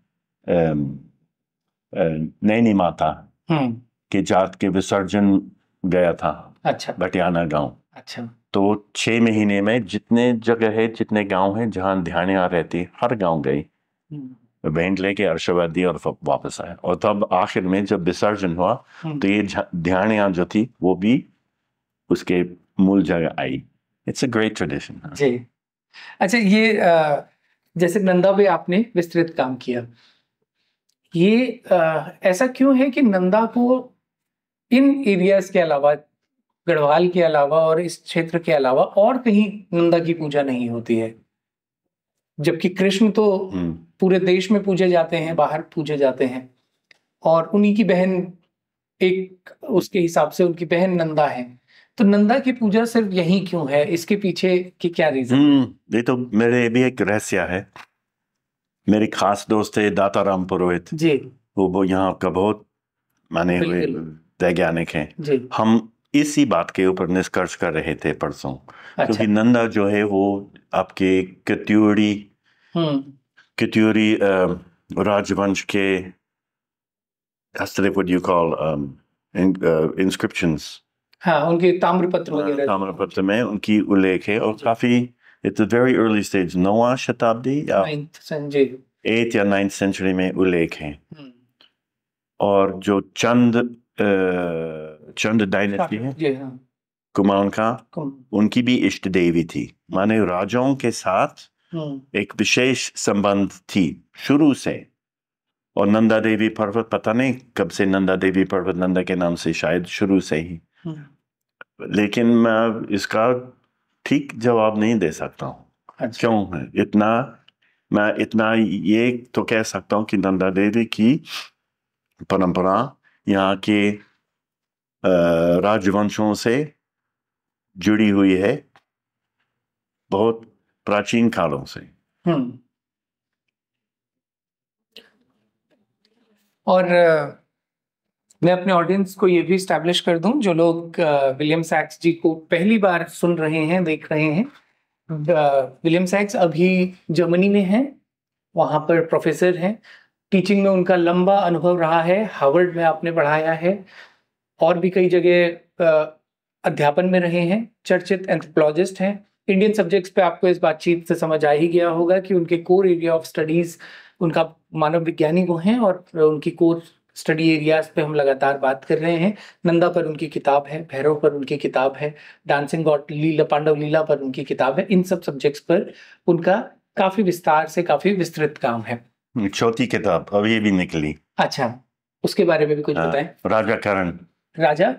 नैनी माता हम्म। के जात के विसर्जन गया था अच्छा भटियाना गांव अच्छा तो छह महीने में जितने जगह है जितने गांव है जहाँ आ रहती हर गांव गई बैंड हम्म। लेके आशीर्वाद दिया और वापस आया और तब आखिर में जब विसर्जन हुआ तो ये ध्यानियाँ जो थी वो भी उसके मूल जगह I it's a great tradition जी अच्छा ये जैसे नंदा पे आपने विस्तृत काम किया ये ऐसा क्यों है कि नंदा को इन एरियाज के अलावा गढ़वाल के अलावा और इस क्षेत्र के अलावा और कहीं नंदा की पूजा नहीं होती है जबकि कृष्ण तो हम्म। पूरे देश में पूजे जाते हैं बाहर पूजे जाते हैं और उन्हीं की बहन एक उसके हिसाब से उनकी बहन नंदा है तो नंदा की पूजा सिर्फ यही क्यों है इसके पीछे की क्या रीजन हम्म, ये तो मेरे भी एक रहस्य है मेरे खास दोस्त है दाता राम पुरोहित जी वो वो यहाँ का बहुत माने हुए वैज्ञानिक हैं हम इसी बात के ऊपर निष्कर्ष कर रहे थे परसों अच्छा। क्योंकि नंदा जो है वो आपके कत्यूरी हम्म। कत्यूरी राजवंश के what do um, in, uh, हाँ उनके ताम्रपत्र हाँ, वगैरह ताम्रपत्र में उनकी उल्लेख है और काफी इट्स वेरी अर्ली स्टेज नौवा शताब्दी या एट या नाइन्थ सेंचुरी में उल्लेख है हम्म। और जो चंद चंद डायनेस्टी है हाँ। कुमाऊं का उनकी भी इष्ट देवी थी माने राजाओं के साथ हम्म। एक विशेष संबंध थी शुरू से और नंदा देवी पर्वत पता नहीं कब से नंदा देवी पर्वत नंदा के नाम से शायद शुरू से ही हम्म। लेकिन मैं इसका ठीक जवाब नहीं दे सकता हूँ अच्छा। क्यों है इतना मैं इतना ये तो कह सकता हूँ कि नंदा देवी की परंपरा यहाँ के राजवंशों से जुड़ी हुई है बहुत प्राचीन कालों से हम्म। और मैं अपने ऑडियंस को ये भी स्टैब्लिश कर दूं जो लोग विलियम सैक्स जी को पहली बार सुन रहे हैं देख रहे हैं विलियम सैक्स अभी जर्मनी में हैं वहाँ पर प्रोफेसर हैं टीचिंग में उनका लंबा अनुभव रहा है हार्वर्ड में आपने पढ़ाया है और भी कई जगह अध्यापन में रहे हैं चर्चित एंथ्रोपोलॉजिस्ट हैं इंडियन सब्जेक्ट्स पे आपको इस बातचीत से समझ आ ही गया होगा कि उनके कोर एरिया ऑफ स्टडीज उनका मानव विज्ञानी वो हैं और उनकी कोर स्टडी एरियाज पे हम लगातार बात कर रहे हैं नंदा पर उनकी किताब है भैरव पर उनकी किताब है डांसिंग गॉड लीला पांडव लीला पर उनकी किताब है इन सब सब्जेक्ट्स पर उनका काफी विस्तार से काफी विस्तृत काम है हम्म, चौथी किताब अभी भी निकली अच्छा उसके बारे में भी कुछ हाँ, बताए राजा करण राजा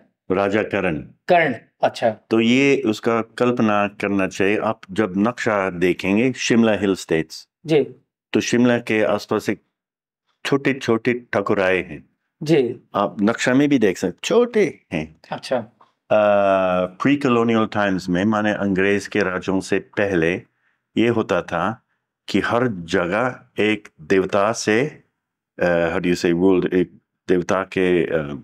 राजा करण कर्ण अच्छा तो ये उसका कल्पना करना चाहिए आप जब नक्शा देखेंगे शिमला हिल स्टेट्स जी तो शिमला के आसपास एक छोटे छोटे ठकुराए हैं जी आप नक्शा में भी देख सकते छोटे हैं अच्छा प्री कॉलोनियल टाइम्स में माने अंग्रेज के राज्यों से पहले ये होता था कि हर जगह एक देवता से हर यू से वर्ल्ड एक देवता के uh,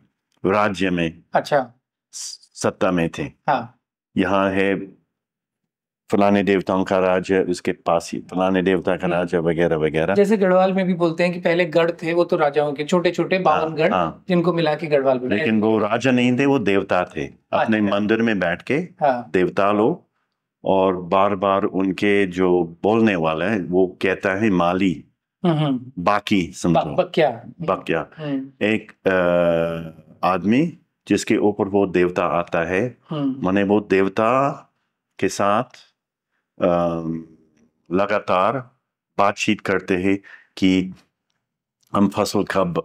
राज्य में अच्छा सत्ता में थे हाँ यहाँ है फलाने देवताओं का राज है उसके पास ही फलाने देवता का हम्म। राज है वगैरह वगैरह जैसे गढ़वाल में भी बोलते हैं कि पहले गढ़ थे वो तो राजाओं के छोटे छोटे हाँ, बावन गढ़ हाँ। जिनको मिला के गढ़वाल लेकिन वो राजा नहीं थे वो देवता थे अपने अच्छा। मंदिर में बैठ के हाँ। देवता लो और बार बार उनके जो बोलने वाला है वो कहता है माली हम्म, हम्म। बाकी समझो बक्या बक्या एक आदमी जिसके ऊपर वो देवता आता है माने वो देवता के साथ लगातार बातचीत करते हैं कि हम फसल कब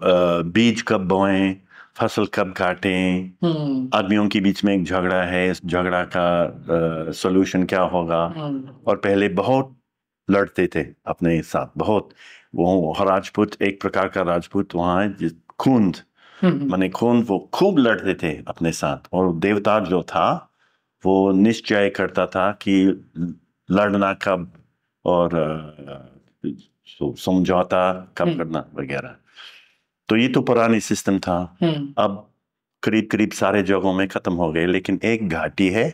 बीज कब बोएं फसल कब काटें हम्म। आदमियों के बीच में एक झगड़ा है इस झगड़ा का सोल्यूशन क्या होगा हम्म। और पहले बहुत लड़ते थे अपने साथ बहुत वो राजपूत एक प्रकार का राजपूत वहाँ खूंद मैंने हम्म। खून वो खूब लड़ते थे अपने साथ और देवता जो था वो निश्चय करता था कि लड़ना कब और तो समझौता कब हम्म। करना वगैरह तो ये तो पुरानी सिस्टम था हम्म। अब करीब करीब सारे जगहों में खत्म हो गए लेकिन एक घाटी है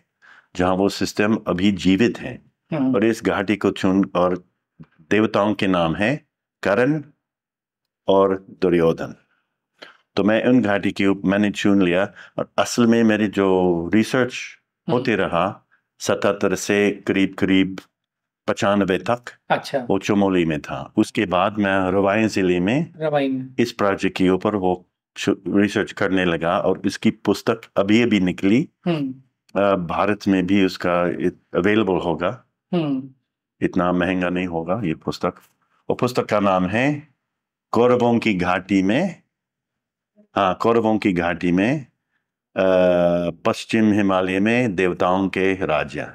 जहाँ वो सिस्टम अभी जीवित है हम्म। और इस घाटी को चुन और देवताओं के नाम है करण और दुर्योधन तो मैं उन घाटी के मैंने चुन लिया और असल में मेरी जो रिसर्च होते रहा सतहत्तर से करीब करीब पचानवे तक अच्छा वो चमोली में था उसके बाद मैं रवाइन जिले में इस प्रोजेक्ट के ऊपर वो रिसर्च करने लगा और इसकी पुस्तक अभी अभी निकली हम्म। भारत में भी उसका अवेलेबल होगा हम्म। इतना महंगा नहीं होगा ये पुस्तक वो पुस्तक का नाम है कौरवों की घाटी में हाँ कौरवों की घाटी में पश्चिम हिमालय में देवताओं के राज्य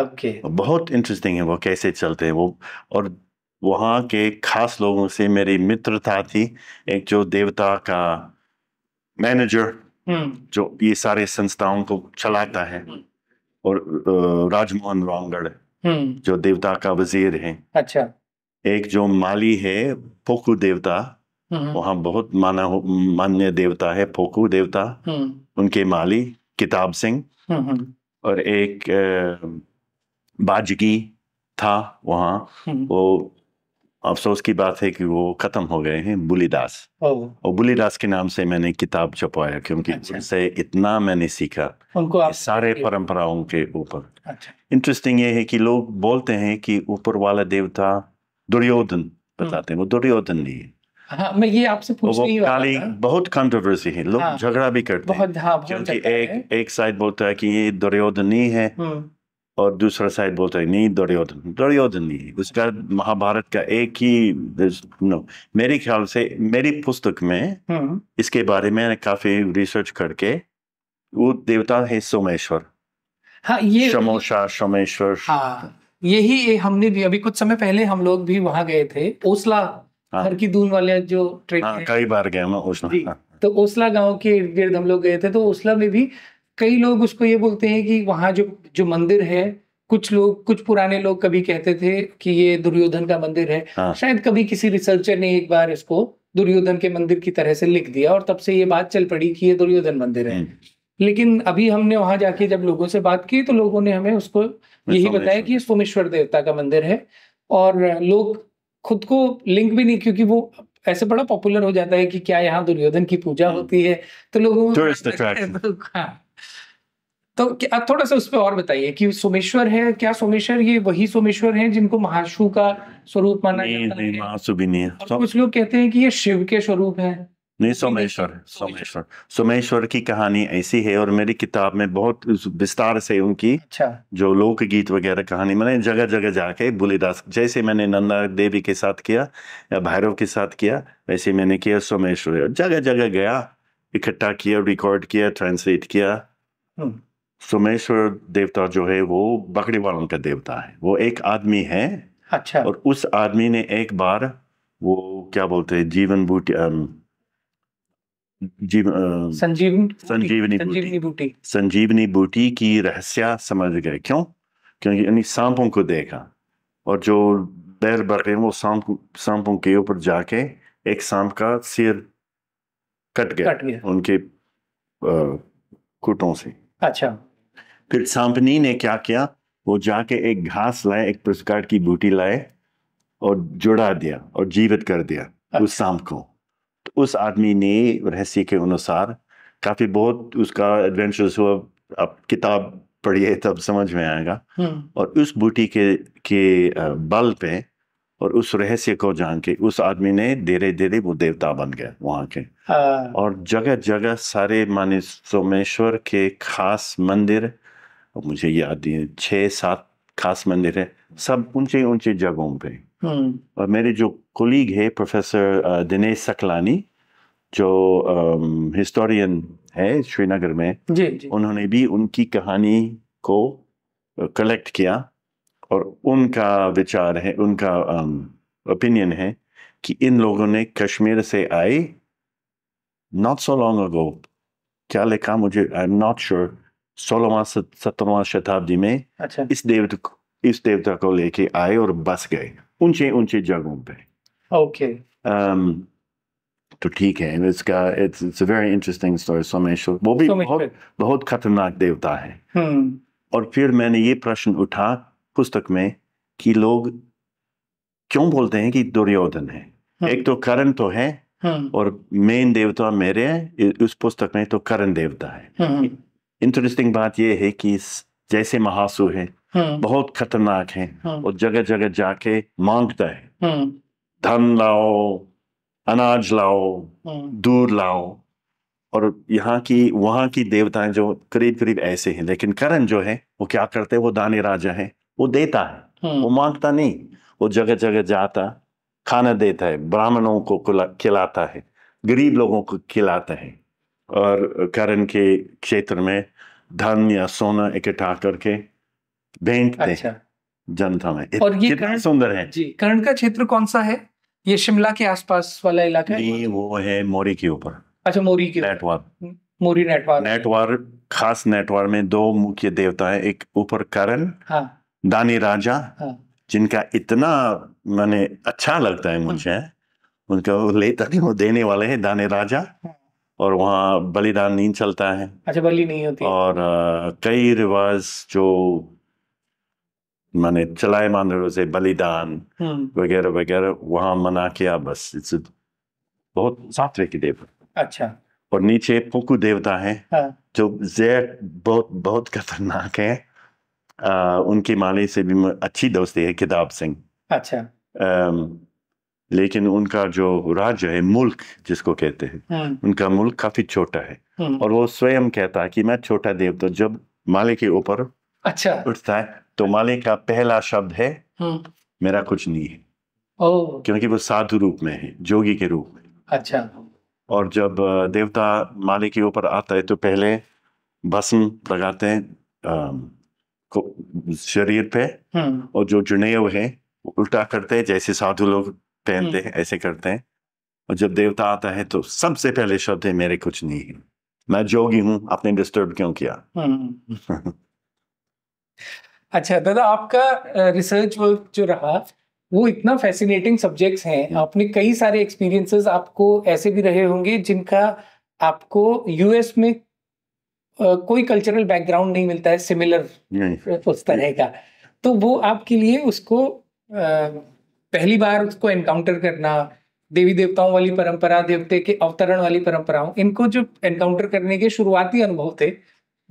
ओके okay. बहुत इंटरेस्टिंग है वो कैसे चलते हैं वो और वहाँ के खास लोगों से मेरी मित्रता थी एक जो देवता का मैनेजर हम्म। जो ये सारे संस्थाओं को चलाता है हम्म। और राजमोहन रामगढ़ हम्म। जो देवता का वजीर है अच्छा एक जो माली है पोकू देवता हम्म। वहाँ बहुत माना मान्य देवता है फोकू देवता हम्म। उनके माली किताब सिंह हम्म, और एक बाजगी था वहाँ वो अफसोस की बात है कि वो खत्म हो गए हैं बुलीदास और बुलीदास के नाम से मैंने किताब छपवाया क्योंकि अच्छा। उनसे इतना मैंने सीखा उनको आप सारे परंपराओं के ऊपर अच्छा। इंटरेस्टिंग ये है कि लोग बोलते हैं कि ऊपर वाला देवता दुर्योधन बताते हैं वो दुर्योधन नहीं है हाँ, मैं ये आपसे पूछ रही हूँ था बहुत कंट्रोवर्सी है लोग हाँ। झगड़ा हाँ, भी करते बहुत हाँ बहुत क्योंकि एक है। एक साइड बोलता है कि ये दुर्योधनी है हम्म। और दूसरा साइड बोलता है नहीं दुर्योधन दुर्योधन नहीं है उसका अच्छा। महाभारत का एक ही नो मेरे ख्याल से मेरी पुस्तक में हम्म। इसके बारे में काफी रिसर्च करके वो देवता है सोमेश्वर हाँ सोमेश्वर हाँ यही हमने भी अभी कुछ समय पहले हम लोग भी वहां गए थे ओसला हर हाँ। की दून वाले जो ट्रेक हाँ, कई बार गए मैं ओसला हाँ। तो ओसला गांव के इर्द गिर्द हम लोग गए थे तो ओसला में भी कई लोग उसको ये बोलते हैं कि वहाँ जो जो मंदिर है कुछ लोग कुछ पुराने लोग कभी कहते थे कि ये दुर्योधन का मंदिर है हाँ। शायद कभी किसी रिसर्चर ने एक बार इसको दुर्योधन के मंदिर की तरह से लिख दिया और तब से ये बात चल पड़ी कि ये दुर्योधन मंदिर है हम्म। लेकिन अभी हमने वहां जाके जब लोगों से बात की तो लोगों ने हमें उसको यही बताया कि ये सोमेश्वर देवता का मंदिर है और लोग खुद को लिंक भी नहीं क्योंकि वो ऐसे बड़ा पॉपुलर हो जाता है कि क्या यहाँ दुर्योधन की पूजा हम्म। होती है तो लोगों <laughs> तो आप हाँ। तो थोड़ा सा उस पर और बताइए कि सोमेश्वर है क्या सोमेश्वर ये वही सोमेश्वर है जिनको महाशु का स्वरूप माना जाता है नहीं है कुछ लोग कहते हैं कि ये शिव के स्वरूप है नहीं सोमेश्वर सोमेश्वर सोमेश्वर की कहानी ऐसी है और मेरी किताब में बहुत विस्तार से उनकी अच्छा। जो लोक गीत वगैरह कहानी मैंने जगह जगह जाके बुलेदास जैसे मैंने नंदा देवी के साथ किया या भैरव के साथ किया वैसे मैंने किया सोमेश्वर जगह जगह गया इकट्ठा किया रिकॉर्ड किया ट्रांसलेट किया हम्म। सोमेश्वर देवता जो है वो बकरी वालों का देवता है वो एक आदमी है अच्छा और उस आदमी ने एक बार वो क्या बोलते हैं जीवन बूटी जीव संजीवन संजीवनी संजीवनी बूटी संजीवनी बूटी की रहस्य समझ गए क्यों क्योंकि यानी सांपों को देखा और जो बैल बटे वो सांप सांपों के ऊपर जाके एक सांप का सिर कट गया, कट गया। उनके कुटों से अच्छा फिर सांपनी ने क्या किया वो जाके एक घास लाए एक पुरस्कार की बूटी लाए और जुड़ा दिया और जीवित कर दिया अच्छा। उस सांप को उस आदमी ने रहस्य के अनुसार काफ़ी बहुत उसका एडवेंचर्स हुआ आप किताब पढ़िए तब समझ में आएगा हम्म। और उस बूटी के के बल पे और उस रहस्य को जान के उस आदमी ने धीरे धीरे वो देवता बन गया वहां के हाँ। और जगह जगह सारे माने सोमेश्वर के खास मंदिर मुझे याद है छह सात खास मंदिर है सब ऊंचे ऊंचे जगहों पे हम्म। और मेरे जो कोलीग है प्रोफेसर दिनेश सकलानी जो हिस्टोरियन um, है श्रीनगर में जी, जी। उन्होंने भी उनकी कहानी को कलेक्ट uh, किया और उनका विचार है उनका ओपिनियन um, है कि इन लोगों ने कश्मीर से आए नॉट सो लॉन्ग अगो क्या लिखा मुझे आई एम नॉट श्योर सोलहवा सत्रहवा शताब्दी में अच्छा। इस देवता इस देवता को लेके आए और बस गए ऊंचे ऊंचे जगहों पे Okay. Um, तो ठीक है इसका it's it's a very interesting story वो भी बहुत बहुत खतरनाक देवता है hmm. और फिर मैंने ये प्रश्न उठा पुस्तक में कि लोग क्यों बोलते हैं कि दुर्योधन है hmm. एक तो करण तो है hmm. और मेन देवता मेरे उस पुस्तक में तो करण देवता है इंटरेस्टिंग बात यह है कि जैसे महासु है बहुत खतरनाक है और जगह जगह जाके मांगता है धन लाओ अनाज लाओ हाँ। दूध लाओ और यहाँ की वहाँ की देवताएं जो करीब करीब ऐसे हैं लेकिन करण जो है वो क्या करते हैं वो दानी राजा है वो देता है हाँ। वो मांगता नहीं वो जगह जगह जाता खाना देता है ब्राह्मणों को खिलाता है गरीब लोगों को खिलाता है और करण के क्षेत्र में धन या सोना इकट्ठा करके भेंटते अच्छा। जनता में और ये कर्ण सुंदर है जी कर्ण का क्षेत्र कौन सा है ये शिमला के आसपास वाला इलाका है वो है मोरी के ऊपर अच्छा मोरी के नेटवर्क हम्म, मोरी नेटवर्क नेटवर्क खास नेटवर्क में दो मुख्य देवता है एक ऊपर करण हाँ। दानी राजा हाँ। जिनका इतना मैंने अच्छा लगता है मुझे हम्म। उनका वो लेता नहीं वो देने वाले हैं दाने राजा हाँ। और वहाँ बलिदान नहीं चलता है अच्छा बलि नहीं होती और आ, कई रिवाज जो माने चलाए चलायमान से बलिदान हम्म। वगैरह वगैरह वहां मना किया बस इट्स बहुत सात्विक देव अच्छा और नीचे पोकु देवता है हाँ। जो जेर बहुत बहुत खतरनाक है आ, उनकी माले से भी अच्छी दोस्ती है किताब सिंह अच्छा आम, लेकिन उनका जो राज्य है मुल्क जिसको कहते हैं हम्म। उनका मुल्क काफी छोटा है हम्म। और वो स्वयं कहता है कि मैं छोटा देवता जब माले के ऊपर अच्छा उठता है तो माले का पहला शब्द है हम्म। मेरा कुछ नहीं है ओ। क्योंकि वो साधु रूप में है जोगी के रूप में अच्छा और जब देवता माले के ऊपर आता है तो पहले भस्म लगाते हैं शरीर पे हम्म। और जो जुड़े हुए हैं उल्टा करते हैं जैसे साधु लोग पहनते हम्म। हैं ऐसे करते हैं और जब देवता आता है तो सबसे पहले शब्द है मेरे कुछ नहीं है मैं जोगी हूं आपने डिस्टर्ब क्यों किया <laughs> अच्छा दादा आपका रिसर्च वर्क जो रहा वो इतना फैसिनेटिंग सब्जेक्ट्स हैं आपने कई सारे एक्सपीरियंसेस आपको ऐसे भी रहे होंगे जिनका आपको यूएस में कोई कल्चरल बैकग्राउंड नहीं मिलता है सिमिलर उस तरह का तो वो आपके लिए उसको पहली बार उसको एनकाउंटर करना देवी देवताओं वाली परंपरा देवते के अवतरण वाली परंपराओं इनको जो एनकाउंटर करने के शुरुआती अनुभव थे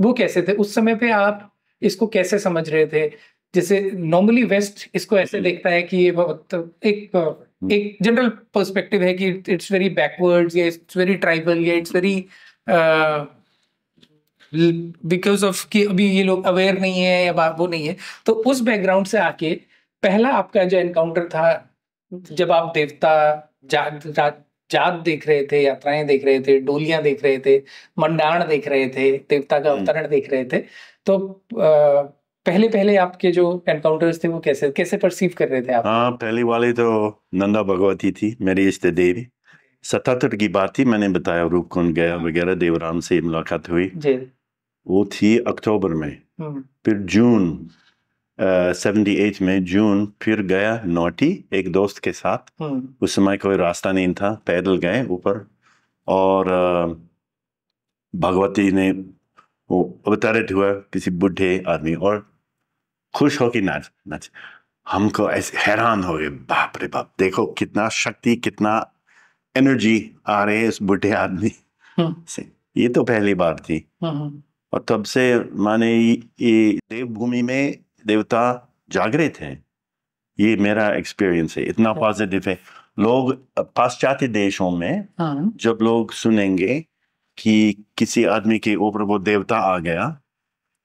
वो कैसे थे उस समय पे आप इसको कैसे समझ रहे थे जैसे नॉर्मली वेस्ट इसको ऐसे हम्म। देखता है कि ये एक हम्म। एक जनरल पर्सपेक्टिव है कि इट्स वेरी बैकवर्ड्स या इट्स वेरी ट्राइबल या इट्स वेरी बिकॉज ऑफ कि अभी ये लोग अवेयर नहीं है या वो नहीं है तो उस बैकग्राउंड से आके पहला आपका जो एनकाउंटर था जब आप देवता जात जात देख रहे थे यात्राएं देख रहे थे डोलियां देख रहे थे मंडाण देख रहे थे देवता का हम्म। अवतरण देख रहे थे तो पहले पहले आपके जो एनकाउंटर्स थे वो कैसे कैसे परसीव कर रहे थे आप हाँ पहली वाली तो नंदा भगवती थी मेरी इष्ट देवी सतहत्तर की बात थी मैंने बताया रूप कौन गया वगैरह देवराम से मुलाकात हुई जी वो थी अक्टूबर में हम्म। फिर जून सेवेंटी एट में जून फिर गया नोटी एक दोस्त के साथ हम्म। उस समय कोई रास्ता नहीं था पैदल गए ऊपर और भगवती ने वो अवतारित हुआ किसी बुढ़े आदमी और खुश होकर नाच नाच हमको ऐसे हैरान हो गए बाप रे बाप देखो कितना शक्ति कितना एनर्जी आ रही है इस बुढ़े आदमी हम्म। से ये तो पहली बार थी हम्म, हम्म। और तब से माने ये देवभूमि में देवता जागृत हैं ये मेरा एक्सपीरियंस है इतना पॉजिटिव है लोग पाश्चात्य देशों में हाँ। जब लोग सुनेंगे कि किसी आदमी के ऊपर वो देवता आ गया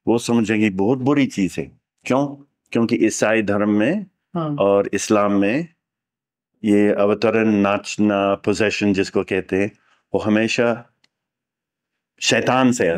वो समझेंगे बहुत बुरी चीज़ है क्यों क्योंकि ईसाई धर्म में हाँ। और इस्लाम में ये अवतरण नाचना पोजेशन जिसको कहते हैं वो हमेशा शैतान से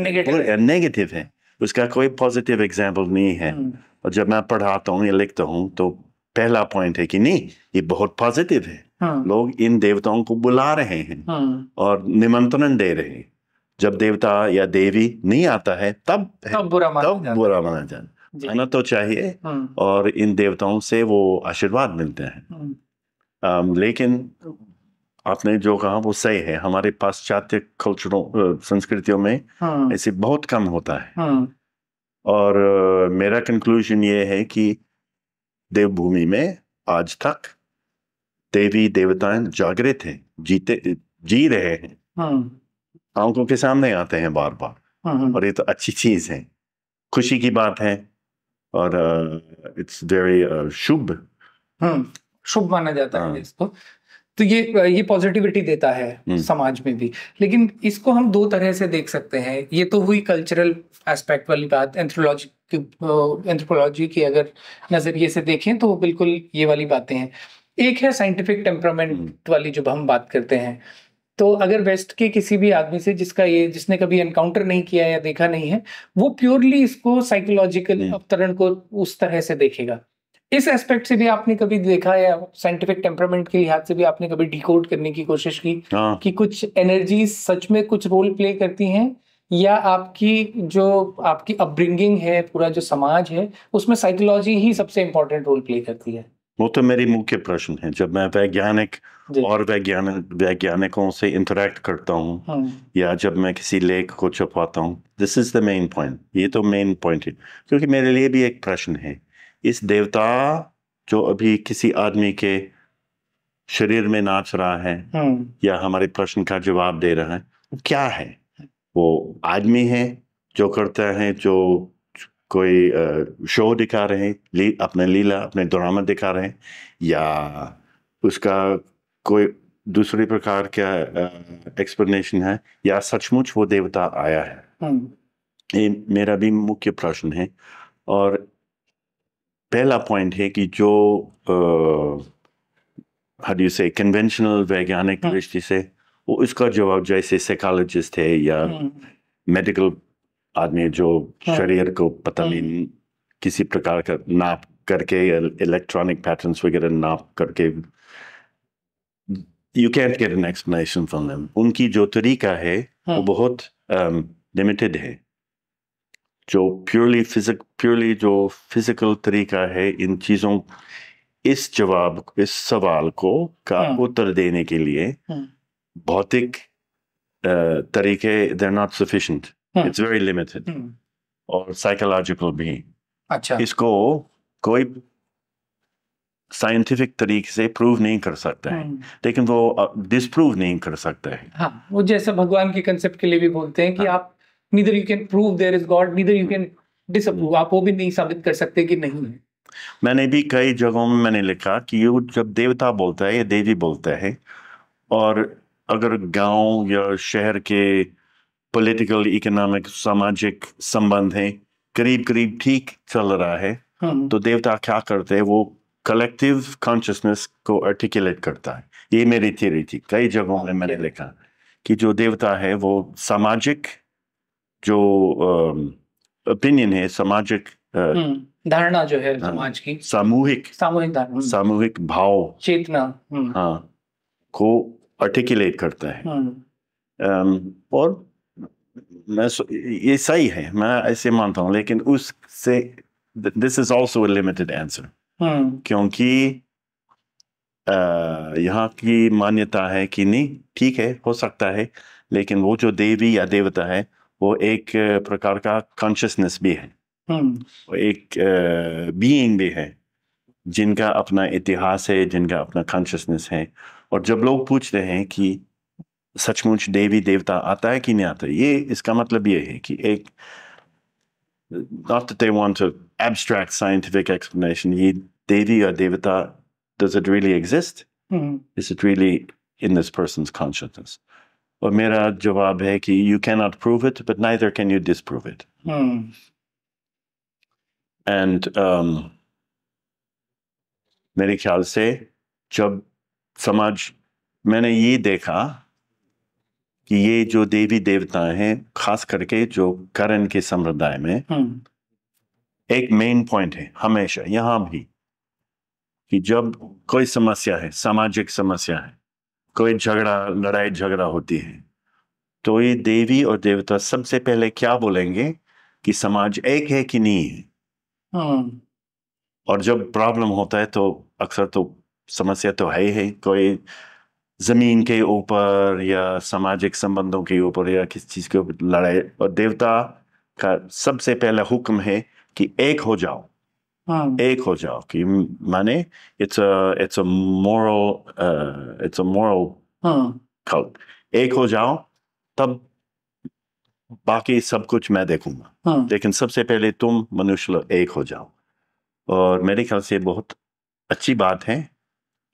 नेगेटिव है उसका कोई पॉजिटिव एग्जाम्पल नहीं है हाँ। और जब मैं पढ़ाता हूँ या लिखता हूँ तो पहला पॉइंट है कि नहीं ये बहुत पॉजिटिव है हाँ। लोग इन देवताओं को बुला रहे हैं हाँ। और निमंत्रण दे रहे हैं जब देवता या देवी नहीं आता है तब तब बुरा माना तब बुरा माना जाए आना तो चाहिए हम्म। और इन देवताओं से वो आशीर्वाद मिलते हैं आम, हम्म। लेकिन आपने जो कहा वो सही है हमारे पाश्चात्य कल्चरों संस्कृतियों में हाँ। ऐसे बहुत कम होता है हाँ। और मेरा कंक्लूजन ये है कि देवभूमि में आज तक देवी देवताएं जागृत हैं जीते जी रहे हैं हाँ। आंखों के सामने आते हैं बार बार हाँ, हाँ। और ये तो अच्छी चीज़ है खुशी की बात है और इट्स वेरी शुभ हम्म, शुभ माना जाता है हाँ। इसको तो ये ये पॉजिटिविटी देता है हम्म। समाज में भी लेकिन इसको हम दो तरह से देख सकते हैं ये तो हुई कल्चरल एस्पेक्ट वाली बात एंथ्रोलॉजी एंथ्रोपोलॉजी की अगर नज़रिए से देखें तो बिल्कुल ये वाली बातें हैं एक है साइंटिफिक टेम्परामेंट वाली जो हम बात करते हैं तो अगर वेस्ट के किसी भी आदमी से जिसका ये जिसने कभी एनकाउंटर नहीं किया या देखा नहीं है वो प्योरली इसको साइकोलॉजिकल अवतरण को उस तरह से देखेगा इस एस्पेक्ट से भी आपने कभी देखा या साइंटिफिक टेम्परामेंट के लिहाज से भी आपने कभी डिकोड करने की कोशिश की हाँ। कि कुछ एनर्जी सच में कुछ रोल प्ले करती हैं या आपकी जो आपकी अपब्रिंगिंग है पूरा जो समाज है उसमें साइकोलॉजी ही सबसे इम्पोर्टेंट रोल प्ले करती है वो तो मेरी मुख्य प्रश्न है जब मैं वैज्ञानिक और वैज्ञानिक वैज्ञानिकों से इंटरेक्ट करता हूँ या जब मैं किसी लेख को छपाता हूँ this is the main point ये तो मेन पॉइंट है क्योंकि मेरे लिए भी एक प्रश्न है इस देवता जो अभी किसी आदमी के शरीर में नाच रहा है या हमारे प्रश्न का जवाब दे रहा है क्या है वो आदमी है जो करता है जो कोई शो दिखा रहे हैं ली, अपने लीला अपने ड्रामा दिखा रहे हैं या उसका कोई दूसरी प्रकार का एक्सप्लेनेशन है या सचमुच वो देवता आया है हाँ। ये मेरा भी मुख्य प्रश्न है और पहला पॉइंट है कि जो हाउ से कन्वेंशनल वैज्ञानिक हाँ। दृष्टि से वो उसका जवाब जैसे साइकोलॉजिस्ट है या मेडिकल हाँ। आदमी जो हाँ। शरीर को पता हाँ। नहीं किसी प्रकार का नाप करके इलेक्ट्रॉनिक पैटर्न्स वगैरह नाप करके you can't get an explanation from them उनकी जो तरीका है वो हाँ। बहुत लिमिटेड um, है जो प्योरली फिजिक प्योरली जो फिजिकल तरीका है इन चीज़ों इस जवाब इस सवाल को का उत्तर देने के लिए भौतिक uh, तरीके they are not sufficient hmm. It's very limited और साइकोलॉजिकल भी अच्छा इसको कोई साइंटिफिक तरीके से प्रूव नहीं कर सकते हैं hmm. लेकिन वो डिसप्रूव नहीं कर सकते हैं हाँ वो जैसे भगवान के कंसेप्ट के लिए भी बोलते हैं कि हाँ. आप neither you can prove there is God neither you can disapprove आप वो भी नहीं साबित कर सकते कि नहीं है मैंने भी कई जगहों में मैंने लिखा कि ये जब देवता बोलता है या देवी बोलते हैं और अगर गांव या शहर के पॉलिटिकल इकोनॉमिक सामाजिक संबंध है करीब करीब ठीक चल रहा है हाँ। तो देवता क्या करते हैं वो कलेक्टिव कॉन्शियसनेस को आर्टिकुलेट करता है ये मेरी थ्योरी थी कई जगहों में मैंने लिखा कि जो देवता है वो सामाजिक जो ओपिनियन है सामाजिक हम्म, धारणा जो है हाँ। समाज की सामूहिक सामूहिक धारणा हम्म। सामूहिक भाव चेतना हम्म। हाँ को आर्टिकुलेट करता है हाँ। और मैं ये सही है मैं ऐसे मानता हूँ लेकिन उससे this is also limited answer क्योंकि यहाँ की मान्यता है कि नहीं ठीक है हो सकता है लेकिन वो जो देवी या देवता है वो एक प्रकार का कॉन्शियसनेस भी है हम्म। वो एक बीइंग भी है जिनका अपना इतिहास है जिनका अपना कॉन्शियसनेस है और जब लोग पूछते हैं कि सचमुच देवी देवता आता है कि नहीं आता ये इसका मतलब ये है कि एक not want a abstract scientific explanation ये देवी और देवता does it really exist is it really in this person consciousness और मेरा जवाब है कि you can not prove it but neither can you dis it and मेरे ख्याल से जब समाज मैंने ये देखा कि ये जो देवी देवता हैं खास करके जो करण के संप्रदाय में हम्म। एक मेन पॉइंट है हमेशा यहां भी कि जब कोई समस्या है सामाजिक समस्या है कोई झगड़ा लड़ाई झगड़ा होती है तो ये देवी और देवता सबसे पहले क्या बोलेंगे कि समाज एक है कि नहीं है हम्म। और जब प्रॉब्लम होता है तो अक्सर तो समस्या तो है ही है कोई जमीन के ऊपर या सामाजिक संबंधों के ऊपर या किस चीज़ के ऊपर लड़ाई और देवता का सबसे पहला हुक्म है कि एक हो जाओ हाँ। एक हो जाओ कि माने it's it's a moral it's a moral cult एक हो जाओ तब बाकी सब कुछ मैं देखूंगा हाँ। लेकिन सबसे पहले तुम मनुष्य लो एक हो जाओ और मेरे ख्याल से बहुत अच्छी बात है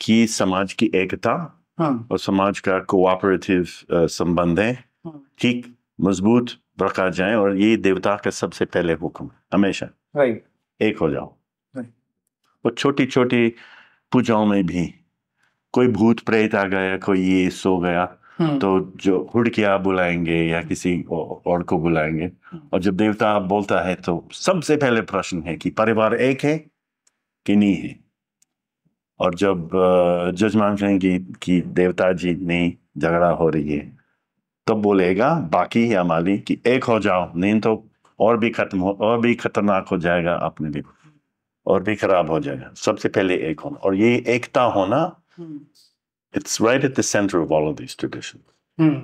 कि समाज की एकता हाँ। और समाज का कोऑपरेटिव संबंध है हाँ। ठीक मजबूत रखा जाए और ये देवता का सबसे पहले हुक्म है हमेशा एक हो जाओ और छोटी छोटी पूजाओं में भी कोई भूत प्रेत आ गया कोई ये सो गया हाँ। तो जो हुड़किया बुलाएंगे या हाँ। किसी और को बुलाएंगे और जब देवता बोलता है तो सबसे पहले प्रश्न है कि परिवार एक है कि नहीं है और जब जज मानसिंह की की देवता जी ने झगड़ा हो रही है तो बोलेगा बाकी या माली कि एक हो जाओ नहीं तो और भी खत्म हो और भी खतरनाक हो जाएगा अपने लिए और भी खराब हो जाएगा सबसे पहले एक होना और ये एकता होना it's right at the centre of all of tradition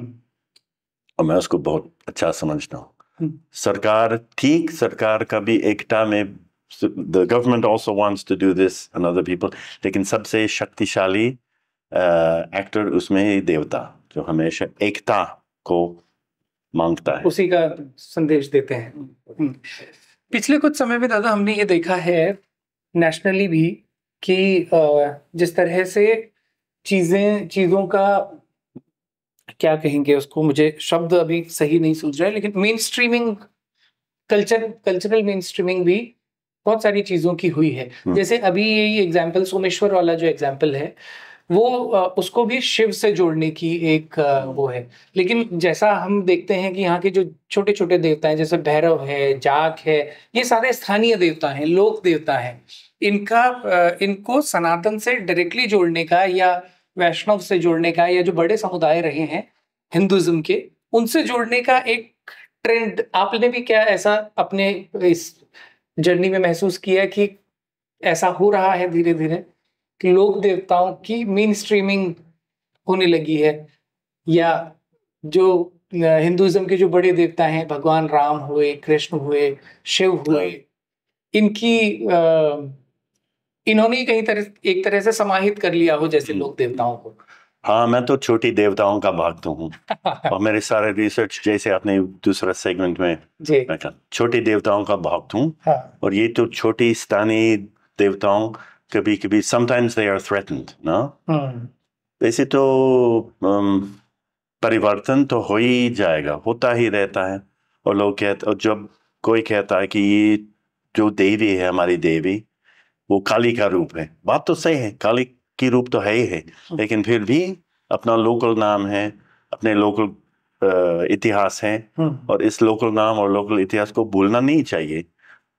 और मैं उसको बहुत अच्छा समझता हूँ हम्म। सरकार ठीक सरकार का भी एकता में so the government also wants to do this and other people लेकिन सबसे शक्तिशाली एक्टर uh, उसमें देवता जो हमेशा एकता को मांगता है उसी का संदेश देते हैं हम्म। पिछले कुछ समय में दादा हमने ये देखा है नेशनली भी कि uh, जिस तरह से चीज़ें चीज़ों का क्या कहेंगे उसको मुझे शब्द अभी सही नहीं सूझ रहा है लेकिन mainstreaming culture cultural mainstreaming भी बहुत सारी चीज़ों की हुई है हम्म। जैसे अभी यही एग्जाम्पल सोमेश्वर वाला जो एग्जाम्पल है वो उसको भी शिव से जोड़ने की एक हम्म। वो है लेकिन जैसा हम देखते हैं कि यहाँ के जो छोटे छोटे देवता हैं जैसे भैरव है जाग है ये सारे स्थानीय देवता हैं लोक देवता हैं इनका इनको सनातन से डायरेक्टली जोड़ने का या वैष्णव से जोड़ने का या जो बड़े समुदाय रहे हैं हिंदुज्म के उनसे जोड़ने का एक ट्रेंड आपने भी क्या ऐसा अपने इस जर्नी में महसूस किया कि ऐसा हो रहा है धीरे धीरे कि लोक देवताओं की मेन स्ट्रीमिंग होने लगी है या जो हिंदुज्म के जो बड़े देवता हैं भगवान राम हुए कृष्ण हुए शिव हुए हाँ। इनकी इन्होंने कहीं तरह एक तरह से समाहित कर लिया हो जैसे हम्म। लोक देवताओं को हाँ मैं तो छोटी देवताओं का भक्त तो हूँ <laughs> और मेरे सारे रिसर्च जैसे आपने दूसरा सेगमेंट में छोटी देवताओं का भक्त तो हूँ हाँ. और ये तो छोटी स्थानीय देवताओं कभी कभी समटाइम्स दे आर थ्रेटन्ड ना हम्म। वैसे तो परिवर्तन तो हो ही जाएगा होता ही रहता है और लोग कहते और जब कोई कहता है कि ये जो देवी है हमारी देवी वो काली का रूप है बात तो सही है काली की रूप तो है ही है हाँ। लेकिन फिर भी अपना लोकल नाम है अपने लोकल इतिहास है हाँ। और इस लोकल नाम और लोकल इतिहास को भूलना नहीं चाहिए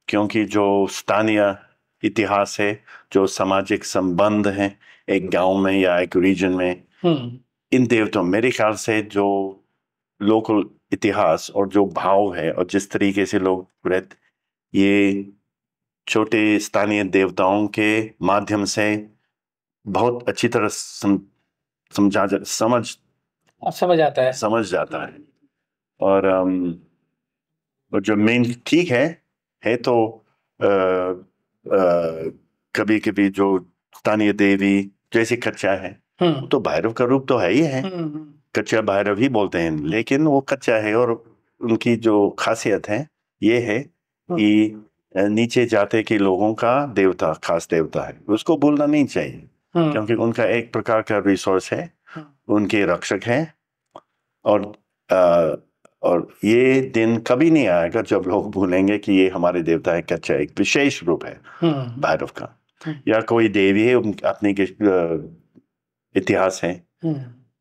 क्योंकि जो स्थानीय इतिहास है जो सामाजिक संबंध है एक गांव में या एक रीजन में हाँ। इन देवताओं मेरे ख्याल से जो लोकल इतिहास और जो भाव है और जिस तरीके से लोग रहते ये छोटे स्थानीय देवताओं के माध्यम से बहुत अच्छी तरह सम, समझा जा समझ हाँ, समझ आता है समझ जाता है और और जो मेन ठीक है है तो कभी कभी जो स्थानीय देवी जैसी कच्चा है हम्म। तो भैरव का रूप तो है ही है हम्म, हम्म। कच्चा भैरव ही बोलते हैं लेकिन वो कच्चा है और उनकी जो खासियत है ये है कि नीचे जाते के लोगों का देवता खास देवता है उसको बोलना नहीं चाहिए हाँ। क्योंकि उनका एक प्रकार का रिसोर्स है हाँ। उनके रक्षक हैं और आ, और ये दिन कभी नहीं आएगा जब लोग भूलेंगे कि ये हमारे देवता है कच्चा एक विशेष रूप है हाँ। भैरव का या कोई देवी है अपने इतिहास है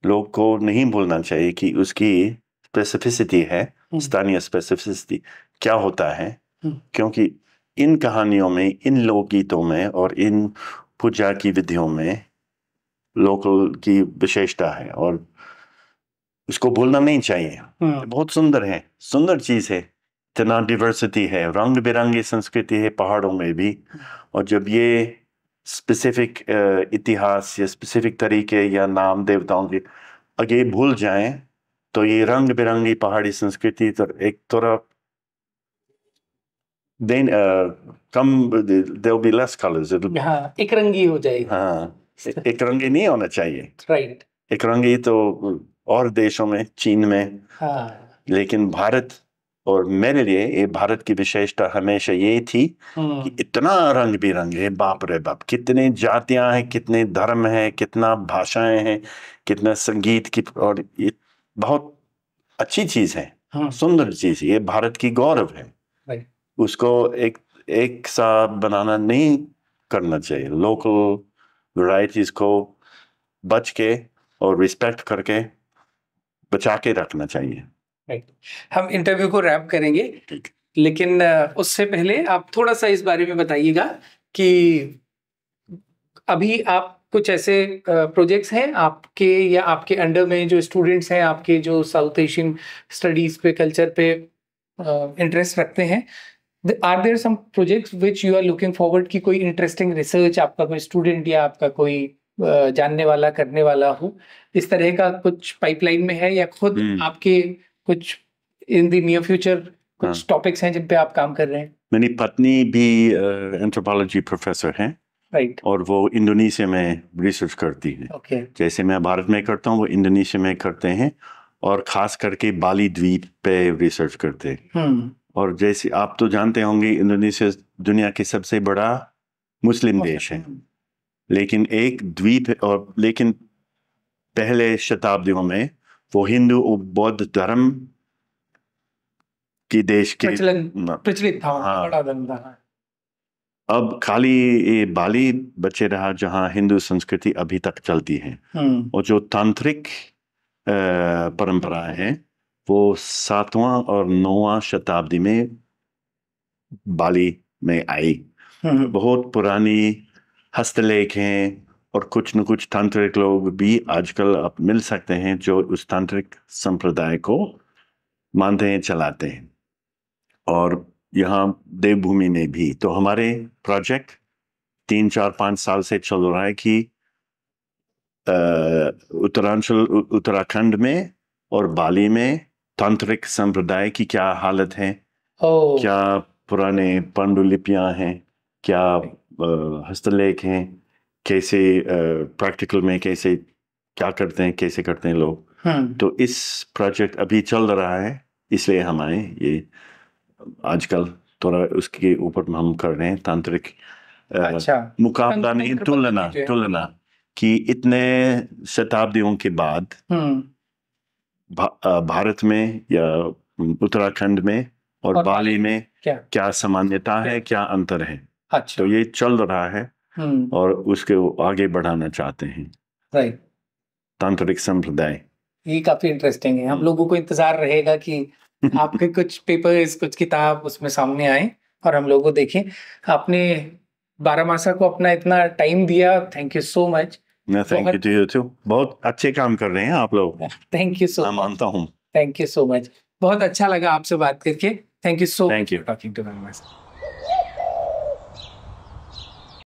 लोग को नहीं भूलना चाहिए कि उसकी स्पेसिफिसिटी है स्थानीय स्पेसिफिसिटी क्या होता है क्योंकि इन कहानियों में इन लोकगीतों में और इन पूजा की विधियों में लोकल की विशेषता है और इसको भूलना नहीं चाहिए हाँ। बहुत सुंदर है सुंदर चीज़ है इतना डिवर्सिटी है रंग बिरंगी संस्कृति है पहाड़ों में भी और जब ये स्पेसिफिक इतिहास या स्पेसिफिक तरीके या नाम देवताओं के अगे भूल जाएं तो ये रंग बिरंगी पहाड़ी संस्कृति तो एक तरफ then come uh, there will be less colors हाँ, एक रंगी हो जाएगी हाँ एक रंगी नहीं होना चाहिए right एक रंगी तो और देशों में चीन में हाँ लेकिन भारत और मेरे लिए ये भारत की विशेषता हमेशा ये थी हम्म। कि इतना रंग बिरंगे बाप रे बाप कितने जातियां हैं कितने धर्म हैं कितना भाषाएं हैं कितना संगीत की और ये बहुत अच्छी चीज है हाँ। सुंदर चीज ये भारत की गौरव है उसको एक एक सा बनाना नहीं करना चाहिए लोकल वराइटीज को बच के और रिस्पेक्ट करके बचा के रखना चाहिए right. हम इंटरव्यू को रैप करेंगे लेकिन उससे पहले आप थोड़ा सा इस बारे में बताइएगा कि अभी आप कुछ ऐसे प्रोजेक्ट्स हैं आपके या आपके अंडर में जो स्टूडेंट्स हैं आपके जो साउथ एशियन स्टडीज़ पे कल्चर पे इंटरेस्ट रखते हैं are there some project which you are looking forward की कोई इंटरेस्टिंग रिसर्च आपका कोई स्टूडेंट या आपका कोई जानने वाला करने वाला हो इस तरह का कुछ पाइपलाइन में है या खुद hmm. आपके कुछ इन दी नियर फ्यूचर कुछ टॉपिक्स हाँ। हैं जिन पे आप काम कर रहे हैं मेरी पत्नी भी एंथ्रोपोलॉजी uh, प्रोफेसर हैं राइट और वो इंडोनेशिया में रिसर्च करती है okay. जैसे मैं भारत में करता हूँ वो इंडोनेशिया में करते हैं और खास करके बाली द्वीप पे रिसर्च करते हैं hmm. और जैसे आप तो जानते होंगे इंडोनेशिया दुनिया के सबसे बड़ा मुस्लिम देश है लेकिन एक द्वीप और लेकिन पहले शताब्दियों में वो हिंदू और बौद्ध धर्म की देश के प्रचलित था हाँ, बड़ा धर्म था अब खाली ये बाली बचे रहा जहाँ हिंदू संस्कृति अभी तक चलती है हम्म। और जो तांत्रिक परंपरा है वो सातवां और नौवां शताब्दी में बाली में आई हम्म, हम्म। बहुत पुरानी हस्तलेख हैं और कुछ न कुछ तांत्रिक लोग भी आजकल आप मिल सकते हैं जो उस तांत्रिक संप्रदाय को मानते हैं चलाते हैं और यहाँ देवभूमि में भी तो हमारे प्रोजेक्ट तीन चार पाँच साल से चल रहा है कि उत्तरांचल उत्तराखंड में और बाली में तांत्रिक संप्रदाय की क्या हालत है oh. क्या पुराने पांडुलिपियां हैं क्या हस्तलेख हैं कैसे प्रैक्टिकल में कैसे क्या करते हैं कैसे करते हैं लोग हम्म तो इस प्रोजेक्ट अभी चल रहा है इसलिए हम आए ये आजकल थोड़ा उसके ऊपर हम कर रहे हैं तांत्रिक अच्छा मुकाबला नहीं तुलना तुलना कि इतने शताब्दियों के बाद हम्म। भा, भारत में या उत्तराखंड में और, और बाली में क्या क्या सामान्यता है क्या अंतर है अच्छा तो ये चल रहा है हम्म। और उसके आगे बढ़ाना चाहते हैं राइट तांत्रिक संप्रदाय ये काफी इंटरेस्टिंग है हम हम्म। लोगों को इंतजार रहेगा कि <laughs> आपके कुछ पेपर्स कुछ किताब उसमें सामने आए और हम लोगों को देखें आपने बारह मासा को अपना इतना टाइम दिया thank you so much thank you too too बहुत अच्छे काम कर रहे हैं आप लोग थैंक यू सो मच मानता हूँ थैंक यू सो मच बहुत अच्छा लगा आपसे बात करके thank you so thank you talking to ma'am